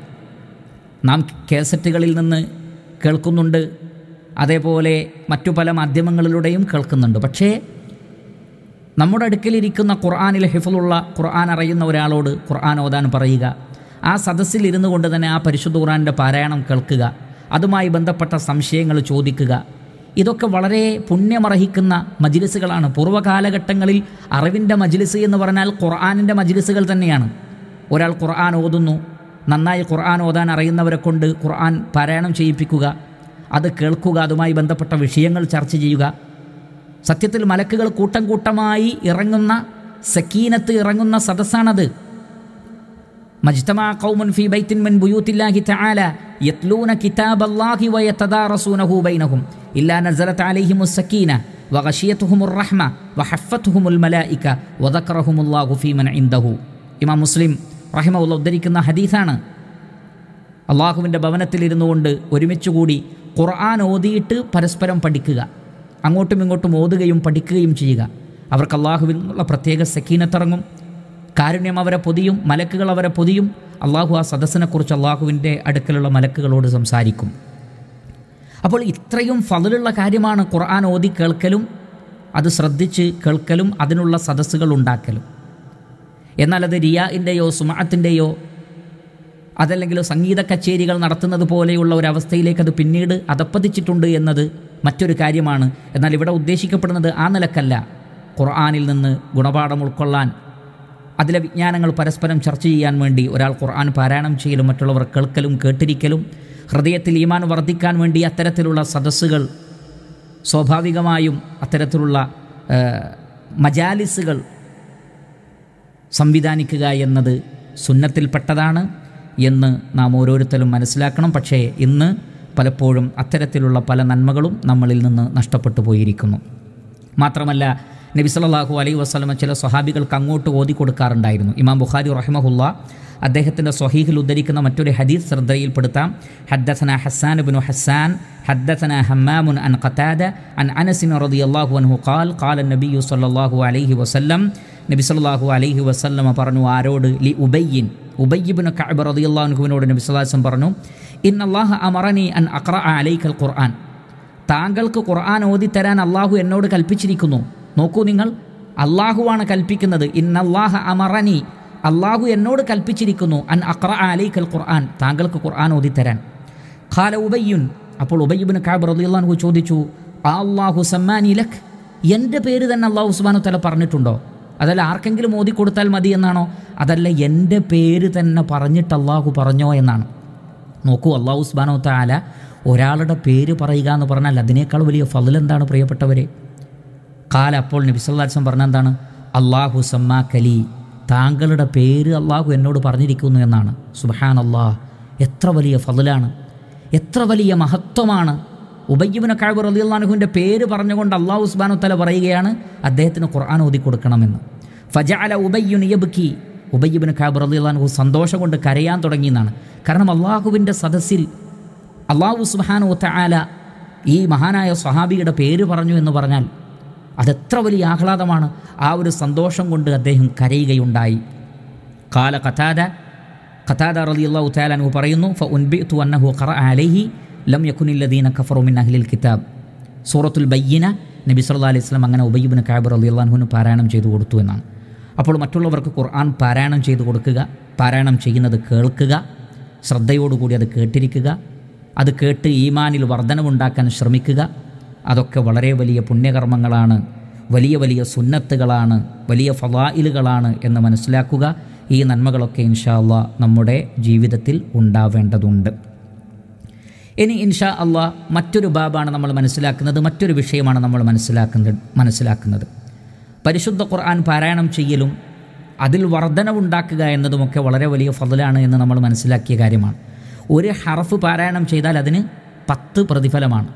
നാം കേസറ്റുകളിൽ നിന്ന് കേൾക്കുന്നുണ്ട് അതേപോലെ മറ്റു പല മാധ്യമങ്ങളിലൂടെയും കേൾക്കുന്നുണ്ട് പക്ഷേ നമ്മുടെ അടുക്കലിരിക്കുന്ന ഖുർആാനിൽ ഹിഫലുള്ള ഖുർആൻ അറിയുന്ന ഒരാളോട് ഖുർആൻ ഓതാൻ പറയുക ആ സദസ്സിൽ ഇരുന്നു കൊണ്ട് തന്നെ ആ പരിശുദ്ധ ഖുർആാനിൻ്റെ പാരായണം കേൾക്കുക അതുമായി ബന്ധപ്പെട്ട സംശയങ്ങൾ ചോദിക്കുക ഇതൊക്കെ വളരെ പുണ്യമർഹിക്കുന്ന മജിലിസുകളാണ് പൂർവ്വകാലഘട്ടങ്ങളിൽ അറിവിൻ്റെ മജിലിസ് എന്ന് പറഞ്ഞാൽ ഖുർആാനിൻ്റെ മജിലിസുകൾ തന്നെയാണ് ഒരാൾ ഖുർആൻ ഓതുന്നു നന്നായി ഖുർആൻ ഓതാൻ അറിയുന്നവരെ കൊണ്ട് ഖുർആൻ പാരായണം ചെയ്യിപ്പിക്കുക അത് കേൾക്കുക അതുമായി ബന്ധപ്പെട്ട വിഷയങ്ങൾ ചർച്ച ചെയ്യുക സത്യത്തിൽ മലക്കുകൾ കൂട്ടം കൂട്ടമായി ഇറങ്ങുന്ന സക്കീനത്ത് ഇറങ്ങുന്ന സദസ്സാണത് مجتمع قوم في بيت من بيوت الله تعالى يتلون كتاب الله ويتدارسونه بينهم إلا نزلت عليهم السكينة وغشيتهم الرحمة وحفتهم الملائكة وذكرهم الله في من عنده ഇമാം മുസ്ലിം റഹിമുള്ള ഉദ്ധരിക്കുന്ന ഹദീസാണ് അള്ളാഹുവിൻ്റെ ഭവനത്തിലിരുന്നു കൊണ്ട് ഒരുമിച്ചുകൂടി ഖുർആൻ ഓതിയിട്ട് പരസ്പരം പഠിക്കുക അങ്ങോട്ടും ഇങ്ങോട്ടും ഓതുകയും പഠിക്കുകയും ചെയ്യുക അവർക്ക് അള്ളാഹുവിൽ നിന്നുള്ള പ്രത്യേക സക്കീനത്തിറങ്ങും കാരുണ്യം അവരെ പൊതിയും മലക്കുകൾ അവരെ പൊതിയും അള്ളാഹു ആ സദസ്സിനെക്കുറിച്ച് അള്ളാഹുവിൻ്റെ അടുക്കലുള്ള മലക്കുകളോട് സംസാരിക്കും അപ്പോൾ ഇത്രയും ഫതിലുള്ള കാര്യമാണ് ഖുർആൻ ഓതി കേൾക്കലും അത് ശ്രദ്ധിച്ച് കേൾക്കലും അതിനുള്ള സദസ്സുകൾ ഉണ്ടാക്കലും എന്നാൽ അത് റിയാഇൻ്റെയോ സുമാഅത്തിൻ്റെയോ അതല്ലെങ്കിൽ സംഗീത കച്ചേരികൾ നടത്തുന്നത് പോലെയുള്ള ഒരവസ്ഥയിലേക്ക് അത് പിന്നീട് അതപ്പതിച്ചിട്ടുണ്ട് എന്നത് മറ്റൊരു കാര്യമാണ് എന്നാൽ ഇവിടെ ഉദ്ദേശിക്കപ്പെടുന്നത് ആ നിലക്കല്ല ഖുർആാനിൽ നിന്ന് ഗുണപാഠം ഉൾക്കൊള്ളാൻ അതിലെ വിജ്ഞാനങ്ങൾ പരസ്പരം ചർച്ച ചെയ്യാൻ വേണ്ടി ഒരാൾ ഖുർആൻ പാരായണം ചെയ്യലും മറ്റുള്ളവർ കേൾക്കലും കേട്ടിരിക്കലും ഹൃദയത്തിൽ ഈമാൻ വർദ്ധിക്കാൻ വേണ്ടി അത്തരത്തിലുള്ള സദസ്സുകൾ സ്വാഭാവികമായും അത്തരത്തിലുള്ള മജാലിസുകൾ സംവിധാനിക്കുക എന്നത് സുന്നത്തിൽപ്പെട്ടതാണ് എന്ന് നാം ഓരോരുത്തരും മനസ്സിലാക്കണം പക്ഷേ ഇന്ന് പലപ്പോഴും അത്തരത്തിലുള്ള പല നന്മകളും നമ്മളിൽ നിന്ന് നഷ്ടപ്പെട്ടു പോയിരിക്കുന്നു മാത്രമല്ല നബി സല്ലാഹു അലൈ വസ്ലമ ചില സ്വഹാബികൾക്ക് അങ്ങോട്ട് ഓതി കൊടുക്കാറുണ്ടായിരുന്നു ഇമാം ബുഖാരി റഹ്മഹുല്ല അദ്ദേഹത്തിൻ്റെ സ്വഹീഹിൽ ഉദ്ധരിക്കുന്ന മറ്റൊരു ഹദീസ് ശ്രദ്ധയിൽപ്പെടുത്താം ഹദ്ദസന ഹസാൻ ബിനു ഹസാൻ ഹദ്ദസന ഹമ്മാമുൻ അൻ ഖത്താദ അൻ അനസിൻ റതി അള്ളാഹു അൻഹു ഖാൽ ഖാൽ നബിയു സല്ലാഹു അലൈഹി വസല്ലം നബി സല്ലാഹു അലൈഹി വസല്ലമ പറഞ്ഞു ആരോട് ലി ഉബയ്യിൻ ഉബയ്യിബിന് കഅബ് റതി അള്ളാഹുവിനോട് നബി സല്ലാസം പറഞ്ഞു ഇൻ അള്ളാഹ് അമറനി അൻ അക്ര അലൈഖൽ ഖുർആൻ താങ്കൾക്ക് ഖുർആൻ ഓതി തരാൻ അള്ളാഹു എന്നോട് കൽപ്പിച്ചിരിക്കുന്നു നോക്കൂ നിങ്ങൾ അള്ളാഹുവാണ് കൽപ്പിക്കുന്നത് ഇന്നല്ലാഹ അമറനി അള്ളാഹു എന്നോട് കൽപ്പിച്ചിരിക്കുന്നു അൻ അക്ര അലൈക്കൽ ഖുർആൻ താങ്കൾക്ക് ഖുർആൻ ഓതിത്തരാൻ ഖാല ഉബയ്യുൻ അപ്പോൾ ഉബയ്യുബിന് കാബ് റദിയുള്ളാൻഹു ചോദിച്ചു ആ അള്ളാഹു സമ്മാനി ലഖ് എൻ്റെ പേര് തന്നെ അള്ളാഹു ഉസ്മാനു തല പറഞ്ഞിട്ടുണ്ടോ അതല്ല ആർക്കെങ്കിലും ഓതി കൊടുത്താൽ മതി എന്നാണോ അതല്ല എൻ്റെ പേര് തന്നെ പറഞ്ഞിട്ട് അള്ളാഹു പറഞ്ഞോ എന്നാണ് നോക്കൂ അള്ളാഹു ഉസ്മാനോ താല ഒരാളുടെ പേര് പറയുക എന്ന് പറഞ്ഞാൽ അതിനേക്കാൾ വലിയ ഫതിൽ എന്താണ് പ്രിയപ്പെട്ടവരെ കാല അപ്പോൾ നബി സല്ലാസ്വം പറഞ്ഞ എന്താണ് അള്ളാഹു സമ്മാ കലി താങ്കളുടെ പേര് അള്ളാഹു എന്നോട് പറഞ്ഞിരിക്കുന്നു എന്നാണ് സുബഹാൻ അള്ളാഹ് എത്ര വലിയ ഫതിലാണ് എത്ര വലിയ മഹത്വമാണ് ഉബയ്യബിന് കഴിവ് റലിയുള്ളാനുഹുവിൻ്റെ പേര് പറഞ്ഞുകൊണ്ട് അള്ളാഹു ഉസ്ബാനു തല പറയുകയാണ് അദ്ദേഹത്തിന് ഖുർആൻ ഓതി കൊടുക്കണമെന്ന് ഫജ അല ഉബയ്യുനിയബുക്കി ഉബയ്യബിന് കഴിവ് റലിയുള്ളാനുഹു സന്തോഷം കൊണ്ട് കരയാൻ എന്നാണ് കാരണം അള്ളാഹുവിൻ്റെ സദസ്സിൽ അള്ളാഹു സുബാനു ഒത്ത ആല ഈ മഹാനായ സ്വഹാബിയുടെ പേര് പറഞ്ഞു എന്ന് പറഞ്ഞാൽ അതെത്ര വലിയ ആഹ്ലാദമാണ് ആ ഒരു സന്തോഷം കൊണ്ട് അദ്ദേഹം കരയുകയുണ്ടായി കാല കഥാദ കഥാദ റലി അള്ളാഹു താലാനു പറയുന്നു ഫ ഉൻബി തു അന്നഹു ഖറ അലൈഹി ലം യക്കുനില്ലദീന കഫറുമിൻ അഹ്ലിൽ കിതാബ് സൂറത്തുൽ ബയ്യന നബി സല്ലാ അലൈഹി സ്വലം അങ്ങനെ ഉബയ്യബിന് കാബർ അലി അള്ളാഹുവിന് പാരായണം ചെയ്തു കൊടുത്തു എന്നാണ് അപ്പോൾ മറ്റുള്ളവർക്ക് ഖുർആൻ പാരായണം ചെയ്തു കൊടുക്കുക പാരായണം ചെയ്യുന്നത് കേൾക്കുക ശ്രദ്ധയോടുകൂടി അത് കേട്ടിരിക്കുക അത് കേട്ട് ഈമാനിൽ വർധനവുണ്ടാക്കാൻ ശ്രമിക്കുക അതൊക്കെ വളരെ വലിയ പുണ്യകർമ്മങ്ങളാണ് വലിയ വലിയ സുന്നത്തുകളാണ് വലിയ ഫവായിലുകളാണ് എന്ന് മനസ്സിലാക്കുക ഈ നന്മകളൊക്കെ ഇൻഷാല്ല നമ്മുടെ ജീവിതത്തിൽ ഉണ്ടാവേണ്ടതുണ്ട് ഇനി ഇൻഷാ അല്ല മറ്റൊരു ബാബാണ് നമ്മൾ മനസ്സിലാക്കുന്നത് മറ്റൊരു വിഷയമാണ് നമ്മൾ മനസ്സിലാക്കുന്നത് മനസ്സിലാക്കുന്നത് പരിശുദ്ധ ഖുർആൻ പാരായണം ചെയ്യലും അതിൽ വർധനവുണ്ടാക്കുക എന്നതുമൊക്കെ വളരെ വലിയ ഫതിലാണ് എന്ന് നമ്മൾ മനസ്സിലാക്കിയ കാര്യമാണ് ഒരു ഹറഫ് പാരായണം ചെയ്താൽ അതിന് പത്ത് പ്രതിഫലമാണ്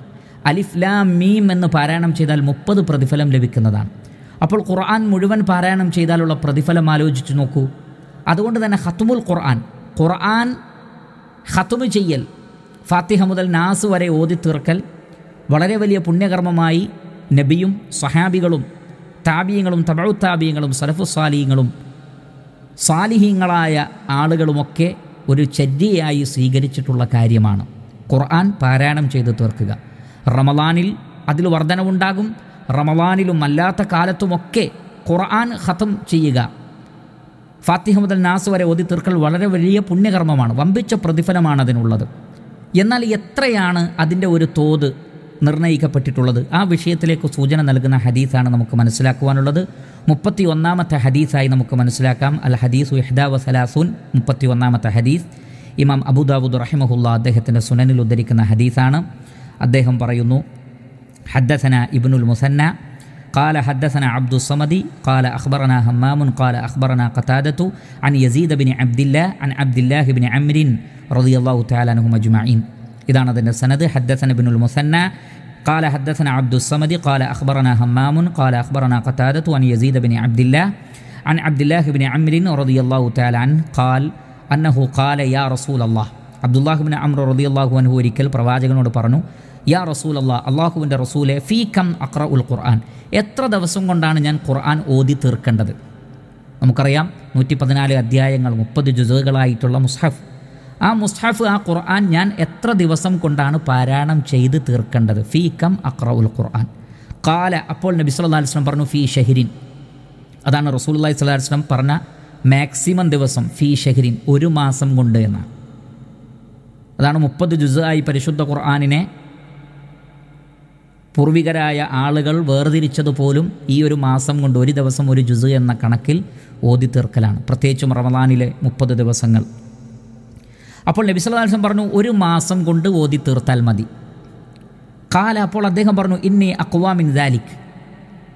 അലിഫ്ലാം മീം എന്ന് പാരായണം ചെയ്താൽ മുപ്പത് പ്രതിഫലം ലഭിക്കുന്നതാണ് അപ്പോൾ ഖുർആൻ മുഴുവൻ പാരായണം ചെയ്താലുള്ള പ്രതിഫലം ആലോചിച്ച് നോക്കൂ അതുകൊണ്ട് തന്നെ ഹത്തുമുൽ ഖുർആൻ ഖുർആൻ ഹത്തുമു ചെയ്യൽ ഫാത്തിഹ മുതൽ നാസ് വരെ ഓതി തീർക്കൽ വളരെ വലിയ പുണ്യകർമ്മമായി നബിയും സഹാബികളും താബീയങ്ങളും സലഫു സാലിഹീങ്ങളും സാലിഹീങ്ങളായ ആളുകളുമൊക്കെ ഒരു ചര്യയായി സ്വീകരിച്ചിട്ടുള്ള കാര്യമാണ് ഖുർആൻ പാരായണം ചെയ്ത് തീർക്കുക റമലാനിൽ അതിൽ വർധനവുണ്ടാകും റമലാനിലും അല്ലാത്ത കാലത്തുമൊക്കെ ഖുർആൻ ഖത്തം ചെയ്യുക ഫാത്തിഹ മുതൽ നാസ് വരെ ഓതി തീർക്കൽ വളരെ വലിയ പുണ്യകർമ്മമാണ് വമ്പിച്ച പ്രതിഫലമാണ് അതിനുള്ളത് എന്നാൽ എത്രയാണ് അതിൻ്റെ ഒരു തോത് നിർണയിക്കപ്പെട്ടിട്ടുള്ളത് ആ വിഷയത്തിലേക്ക് സൂചന നൽകുന്ന ഹദീസാണ് നമുക്ക് മനസ്സിലാക്കുവാനുള്ളത് മുപ്പത്തി ഒന്നാമത്തെ ഹദീസായി നമുക്ക് മനസ്സിലാക്കാം അൽ ഹദീസ് ഇഹ്ദാ വസലാസൂൻ മുപ്പത്തി ഒന്നാമത്തെ ഹദീസ് ഇമാം അബുദാബുദ് റഹിമഹുല്ല അദ്ദേഹത്തിൻ്റെ സുനനിൽ ഉദ്ധരിക്കുന്ന ഹദീസാണ് അദ്ദേഹം പറയുന്നു ഹദ്ദസന ഇബ്നുൽ മുസന്ന قال حدثنا عبد الصمد قال أخبرنا همام قال أخبرنا قتادة عن يزيد بن عبد الله عن عبد الله بن عمرو رضي الله تعالى عنهم أجمعين إذا نظر السند حدثنا ابن المثنى قال حدثنا عبد الصمد قال أخبرنا همام قال أخبرنا قتادة عن يزيد بن عبد الله عن عبد الله بن عمرو رضي الله تعالى عنه قال أنه قال يا رسول الله عبد الله بن عمرو رضي الله عنه പ്രവാചകനോട് പറഞ്ഞു യാ റസൂൽ അള്ളാ അള്ളാഹുവിൻ്റെ റസൂലെ ഫീ കം അക്ര ഉൽ ഖുർആൻ എത്ര ദിവസം കൊണ്ടാണ് ഞാൻ ഖുർആൻ ഓതി തീർക്കേണ്ടത് നമുക്കറിയാം നൂറ്റി പതിനാല് അധ്യായങ്ങൾ മുപ്പത് ജുസുകളായിട്ടുള്ള മുസ്ഹഫ് ആ മുസ്ഹഫ് ആ ഖുർആൻ ഞാൻ എത്ര ദിവസം കൊണ്ടാണ് പാരായണം ചെയ്ത് തീർക്കേണ്ടത് ഫീ കം അക്ര ഉൽ ഖുർആൻ കാല അപ്പോൾ നബി സല്ലാ വസ്ലം പറഞ്ഞു ഫീ ഷഹിരിൻ അതാണ് റസൂൽ അള്ളഹി സ്വല്ലാ വസ്ലം പറഞ്ഞ മാക്സിമം ദിവസം ഫീ ഷഹിരിൻ ഒരു മാസം കൊണ്ട് എന്നാണ് അതാണ് മുപ്പത് ജുസായി പരിശുദ്ധ ഖുർആാനിനെ പൂർവികരായ ആളുകൾ വേർതിരിച്ചതുപോലും ഈ ഒരു മാസം കൊണ്ട് ഒരു ദിവസം ഒരു ജുസു എന്ന കണക്കിൽ ഓതി തീർക്കലാണ് പ്രത്യേകിച്ചും റമദാനിലെ മുപ്പത് ദിവസങ്ങൾ അപ്പോൾ നബിസ്വലാസം പറഞ്ഞു ഒരു മാസം കൊണ്ട് ഓതി തീർത്താൽ മതി കാല അപ്പോൾ അദ്ദേഹം പറഞ്ഞു ഇന്നി അക്വാമിൻ ദാലിക്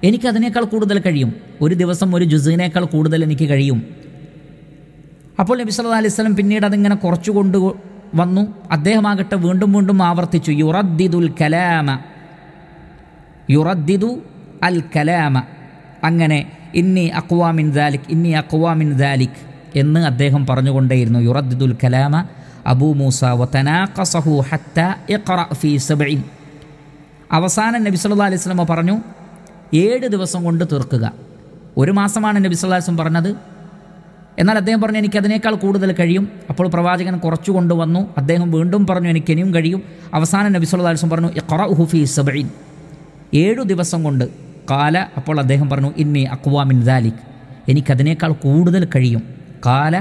എനിക്കതിനേക്കാൾ കൂടുതൽ കഴിയും ഒരു ദിവസം ഒരു ജുസിനേക്കാൾ കൂടുതൽ എനിക്ക് കഴിയും അപ്പോൾ നബി സല്ലാ അലൈഹി സ്വലം പിന്നീട് അതിങ്ങനെ കുറച്ചു കൊണ്ട് വന്നു അദ്ദേഹമാകട്ടെ വീണ്ടും വീണ്ടും ആവർത്തിച്ചു യുറദ്ദിദുൽ കലാമ യുറദ്ദിദു അൽ കലാമ അങ്ങനെ ഇന്നി അക്വാമിൻ ദാലിക് ഇന്നി അക്വാമിൻ ദാലിക് എന്ന് അദ്ദേഹം പറഞ്ഞുകൊണ്ടേയിരുന്നു യുറദ്ദിദുൽ കലാമ അബൂ മൂസ തനാഖസഹു ഹത്ത ഇഖ്റ ഫീ സബ്ഇൻ അവസാനം നബി സല്ലല്ലാഹു അലൈഹി വസല്ലം പറഞ്ഞു ഏഴ് ദിവസം കൊണ്ട് തീർക്കുക ഒരു മാസമാണ് നബി സല്ലല്ലാഹു അലൈഹി വസല്ലം പറഞ്ഞത് എന്നാൽ അദ്ദേഹം പറഞ്ഞു എനിക്ക് അതിനേക്കാൾ കൂടുതൽ കഴിയും അപ്പോൾ പ്രവാചകൻ കുറച്ചു കൊണ്ടുവന്നു അദ്ദേഹം വീണ്ടും പറഞ്ഞു എനിക്ക് ഇനിയും കഴിയും അവസാനം നബി സല്ലല്ലാഹു അലൈഹി വസല്ലം പറഞ്ഞു ഇഖ്റ ഫി സബ്ഇൻ ഏഴു ദിവസം കൊണ്ട് കാല അപ്പോൾ അദ്ദേഹം പറഞ്ഞു ഇന്നി അക്വാമിൻ ദാലിക് എനിക്കതിനേക്കാൾ കൂടുതൽ കഴിയും കാല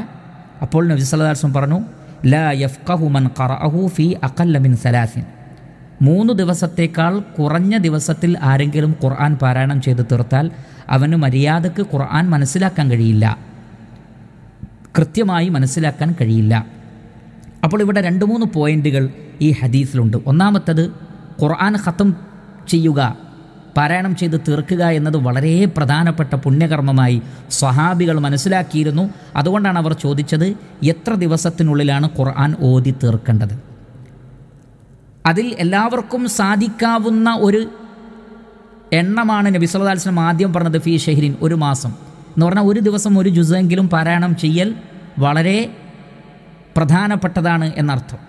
അപ്പോൾ നബി സല്ലാസ്വം പറഞ്ഞു ലാ യഫ്കഹു മൻ ഖറഅഹു ഫീ അഖല്ല മിൻ സലാസിൻ മൂന്ന് ദിവസത്തേക്കാൾ കുറഞ്ഞ ദിവസത്തിൽ ആരെങ്കിലും ഖുർആൻ പാരായണം ചെയ്ത് തീർത്താൽ അവന് മര്യാദക്ക് ഖുർആൻ മനസ്സിലാക്കാൻ കഴിയില്ല കൃത്യമായി മനസ്സിലാക്കാൻ കഴിയില്ല അപ്പോൾ ഇവിടെ രണ്ട് മൂന്ന് പോയിൻ്റുകൾ ഈ ഹദീസിലുണ്ട് ഒന്നാമത്തത് ഖുർആൻ ഖത്തം ചെയ്യുക പാരായണം ചെയ്ത് തീർക്കുക എന്നത് വളരെ പ്രധാനപ്പെട്ട പുണ്യകർമ്മമായി സ്വഹാബികൾ മനസ്സിലാക്കിയിരുന്നു അതുകൊണ്ടാണ് അവർ ചോദിച്ചത് എത്ര ദിവസത്തിനുള്ളിലാണ് ഖുർആൻ ഓതി തീർക്കേണ്ടത് അതിൽ എല്ലാവർക്കും സാധിക്കാവുന്ന ഒരു എണ്ണമാണ് നബി സല്ലാസ്ലം ആദ്യം പറഞ്ഞത് ഫി ഷെഹ്രിൻ ഒരു മാസം എന്ന് പറഞ്ഞാൽ ഒരു ദിവസം ഒരു ജുസെങ്കിലും പാരായണം ചെയ്യൽ വളരെ പ്രധാനപ്പെട്ടതാണ് എന്നർത്ഥം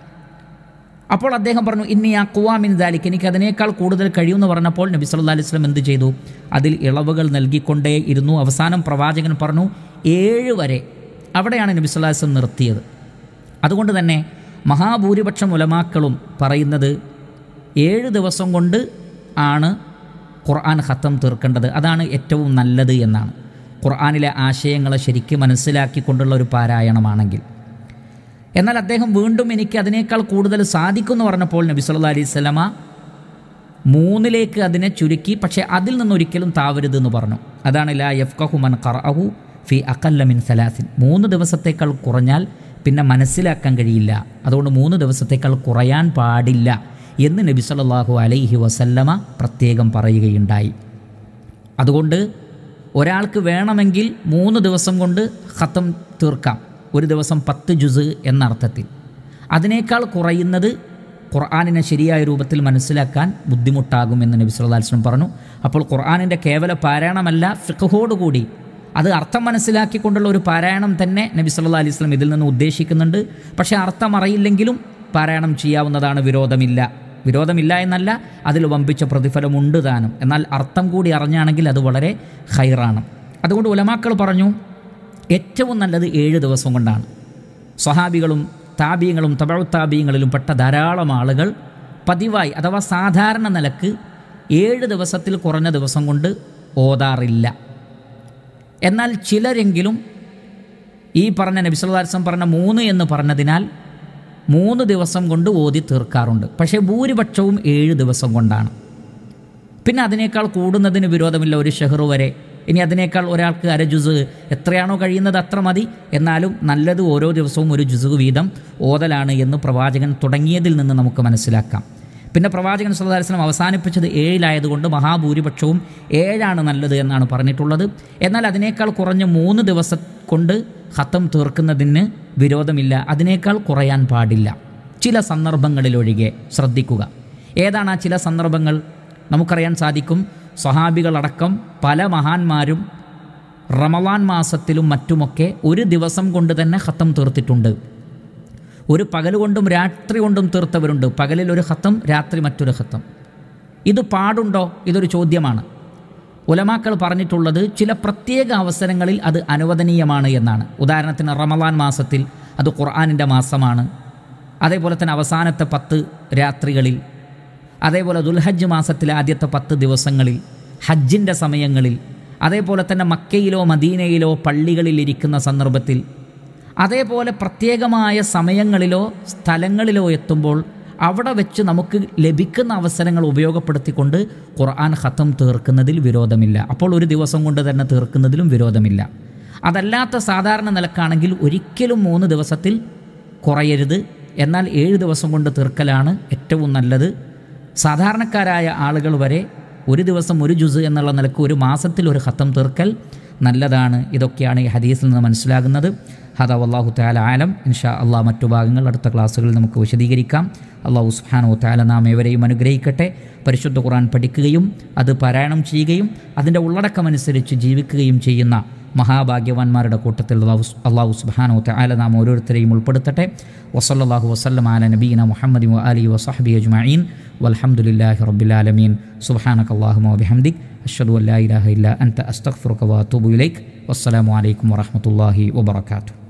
അപ്പോൾ അദ്ദേഹം പറഞ്ഞു ഇന്നി ആ കുവാമിൻ ദാലിക്ക് എനിക്ക് അതിനേക്കാൾ കൂടുതൽ കഴിയുമെന്ന് പറഞ്ഞപ്പോൾ നബി സല്ലു അലൈഹി സ്വലം എന്ത് ചെയ്തു അതിൽ ഇളവുകൾ നൽകിക്കൊണ്ടേ ഇരുന്നു അവസാനം പ്രവാചകൻ പറഞ്ഞു ഏഴ് വരെ അവിടെയാണ് നബി സല്ലു അലൈഹി സ്വലം നിർത്തിയത് അതുകൊണ്ട് തന്നെ മഹാഭൂരിപക്ഷം ഉലമാക്കളും പറയുന്നത് ഏഴ് ദിവസം കൊണ്ട് ആണ് ഖുർആൻ ഹത്തം തീർക്കേണ്ടത് അതാണ് ഏറ്റവും നല്ലത് എന്നാണ് ഖുർആാനിലെ ആശയങ്ങളെ ശരിക്കും മനസ്സിലാക്കിക്കൊണ്ടുള്ള ഒരു പാരായണമാണെങ്കിൽ എന്നാൽ അദ്ദേഹം വീണ്ടും എനിക്ക് അതിനേക്കാൾ കൂടുതൽ സാധിക്കുമെന്ന് പറഞ്ഞപ്പോൾ നബി സല്ലാ അലൈഹി സ്വലമ മൂന്നിലേക്ക് അതിനെ ചുരുക്കി പക്ഷേ അതിൽ നിന്നൊരിക്കലും താവരുത് എന്ന് പറഞ്ഞു അതാണ് ലാ യഫ്കഹു മൻ ഖറഅഹു ഫി അക്കല്ലമിൻ സലാസിൻ മൂന്ന് ദിവസത്തേക്കാൾ കുറഞ്ഞാൽ പിന്നെ മനസ്സിലാക്കാൻ കഴിയില്ല അതുകൊണ്ട് മൂന്ന് ദിവസത്തേക്കാൾ കുറയാൻ പാടില്ല എന്ന് നബി സല്ലാഹു അലൈഹി വസല്ലമ പ്രത്യേകം പറയുകയുണ്ടായി അതുകൊണ്ട് ഒരാൾക്ക് വേണമെങ്കിൽ മൂന്ന് ദിവസം കൊണ്ട് ഹത്തം തീർക്കാം ഒരു ദിവസം പത്ത് ജുസ് എന്നർത്ഥത്തിൽ അതിനേക്കാൾ കുറയുന്നത് ഖുർആാനിനെ ശരിയായ രൂപത്തിൽ മനസ്സിലാക്കാൻ ബുദ്ധിമുട്ടാകുമെന്ന് നബി സുല്ലാസ്ലം പറഞ്ഞു അപ്പോൾ ഖുർആാനിൻ്റെ കേവല പാരായണമല്ല ഫിഖഹോടുകൂടി അത് അർത്ഥം മനസ്സിലാക്കിക്കൊണ്ടുള്ള ഒരു പാരായണം തന്നെ നബി സല്ലാ അലൈഹി സ്വലം ഇതിൽ നിന്ന് ഉദ്ദേശിക്കുന്നുണ്ട് പക്ഷേ അർത്ഥം അറിയില്ലെങ്കിലും പാരായണം ചെയ്യാവുന്നതാണ് വിരോധമില്ല വിരോധമില്ല എന്നല്ല അതിൽ വമ്പിച്ച പ്രതിഫലമുണ്ട് താനും എന്നാൽ അർത്ഥം കൂടി അറിഞ്ഞാണെങ്കിൽ അത് വളരെ ഹൈറാണ് അതുകൊണ്ട് ഉലമാക്കൾ പറഞ്ഞു ഏറ്റവും നല്ലത് ഏഴ് ദിവസം കൊണ്ടാണ് സ്വഹാബികളും താബീയങ്ങളും തബഴത്താബീയങ്ങളിലും പെട്ട ധാരാളം ആളുകൾ പതിവായി അഥവാ സാധാരണ നിലക്ക് ഏഴ് ദിവസത്തിൽ കുറഞ്ഞ ദിവസം കൊണ്ട് ഓതാറില്ല എന്നാൽ ചിലരെങ്കിലും ഈ പറഞ്ഞ നബിസ്വല്ലാസം പറഞ്ഞ മൂന്ന് എന്ന് പറഞ്ഞതിനാൽ മൂന്ന് ദിവസം കൊണ്ട് ഓതി തീർക്കാറുണ്ട് പക്ഷേ ഭൂരിപക്ഷവും ഏഴ് ദിവസം കൊണ്ടാണ് പിന്നെ അതിനേക്കാൾ കൂടുന്നതിന് വിരോധമില്ല ഒരു ഷെഹർ വരെ ഇനി അതിനേക്കാൾ ഒരാൾക്ക് അര ജുസ് എത്രയാണോ കഴിയുന്നത് അത്ര മതി എന്നാലും നല്ലത് ഓരോ ദിവസവും ഒരു ജുസ് വീതം ഓതലാണ് എന്ന് പ്രവാചകൻ തുടങ്ങിയതിൽ നിന്ന് നമുക്ക് മനസ്സിലാക്കാം പിന്നെ പ്രവാചകൻ സുല്ലാസ്ലം അവസാനിപ്പിച്ചത് ഏഴിലായതുകൊണ്ട് മഹാഭൂരിപക്ഷവും ഏഴാണ് നല്ലത് എന്നാണ് പറഞ്ഞിട്ടുള്ളത് എന്നാൽ അതിനേക്കാൾ കുറഞ്ഞ മൂന്ന് ദിവസം കൊണ്ട് ഹത്തം തീർക്കുന്നതിന് വിരോധമില്ല അതിനേക്കാൾ കുറയാൻ പാടില്ല ചില സന്ദർഭങ്ങളിലൊഴികെ ശ്രദ്ധിക്കുക ഏതാണ് ആ ചില സന്ദർഭങ്ങൾ നമുക്കറിയാൻ സാധിക്കും സഹാബികളടക്കം പല മഹാന്മാരും റമവാൻ മാസത്തിലും മറ്റുമൊക്കെ ഒരു ദിവസം കൊണ്ട് തന്നെ ഹത്തം തീർത്തിട്ടുണ്ട് ഒരു പകൽ കൊണ്ടും രാത്രി കൊണ്ടും തീർത്തവരുണ്ട് പകലിൽ ഒരു ഹത്തം രാത്രി മറ്റൊരു ഹത്തം ഇത് പാടുണ്ടോ ഇതൊരു ചോദ്യമാണ് ഉലമാക്കൾ പറഞ്ഞിട്ടുള്ളത് ചില പ്രത്യേക അവസരങ്ങളിൽ അത് അനുവദനീയമാണ് എന്നാണ് ഉദാഹരണത്തിന് റമദാൻ മാസത്തിൽ അത് ഖുർആാനിൻ്റെ മാസമാണ് അതേപോലെ തന്നെ അവസാനത്തെ പത്ത് രാത്രികളിൽ അതേപോലെ ദുൽഹജ്ജ് മാസത്തിലെ ആദ്യത്തെ പത്ത് ദിവസങ്ങളിൽ ഹജ്ജിൻ്റെ സമയങ്ങളിൽ അതേപോലെ തന്നെ മക്കയിലോ മദീനയിലോ പള്ളികളിൽ ഇരിക്കുന്ന സന്ദർഭത്തിൽ അതേപോലെ പ്രത്യേകമായ സമയങ്ങളിലോ സ്ഥലങ്ങളിലോ എത്തുമ്പോൾ അവിടെ വെച്ച് നമുക്ക് ലഭിക്കുന്ന അവസരങ്ങൾ ഉപയോഗപ്പെടുത്തിക്കൊണ്ട് ഖുർആൻ ഹത്തം തീർക്കുന്നതിൽ വിരോധമില്ല അപ്പോൾ ഒരു ദിവസം കൊണ്ട് തന്നെ തീർക്കുന്നതിലും വിരോധമില്ല അതല്ലാത്ത സാധാരണ നിലക്കാണെങ്കിൽ ഒരിക്കലും മൂന്ന് ദിവസത്തിൽ കുറയരുത് എന്നാൽ ഏഴ് ദിവസം കൊണ്ട് തീർക്കലാണ് ഏറ്റവും നല്ലത് സാധാരണക്കാരായ ആളുകൾ വരെ ഒരു ദിവസം ഒരു ജുസ് എന്നുള്ള നിലക്ക് ഒരു മാസത്തിൽ ഒരു ഹത്തം തീർക്കൽ നല്ലതാണ് ഇതൊക്കെയാണ് ഈ ഹദീസിൽ നിന്ന് മനസ്സിലാകുന്നത് ഹദ അള്ളാഹു താല ആലം ഇൻഷാ അള്ളാഹ് മറ്റു ഭാഗങ്ങൾ അടുത്ത ക്ലാസ്സുകളിൽ നമുക്ക് വിശദീകരിക്കാം അള്ളാഹു സുഹാനോ താല നാം ഏവരെയും അനുഗ്രഹിക്കട്ടെ പരിശുദ്ധ ഖുറാൻ പഠിക്കുകയും അത് പാരായണം ചെയ്യുകയും അതിൻ്റെ ഉള്ളടക്കമനുസരിച്ച് ജീവിക്കുകയും ചെയ്യുന്ന മഹാഭാഗ്യവാന്മാരുടെ കൂട്ടത്തിൽ അള്ളാഹു സുബാനോ താല നാം ഓരോരുത്തരെയും ഉൾപ്പെടുത്തട്ടെ വസല്ലാഹു വസ്ലം ആല നബീന മുഹമ്മദ് അലി വസഹബി അജ്മീൻ വലഹമുല്ലാഹി റബുലാലമീൻ സുബാനക് അള്ളാഹുമോ ബിഹംദിക് അഷദു അല്ലാ ഇലാഹ ഇല്ല അൻത അസ്തഖ്ഫുറുഖ വാത്തുബുലൈക് വസ്സലാമലൈക്കും വറഹമത്തല്ലാഹി വബർക്കാത്തു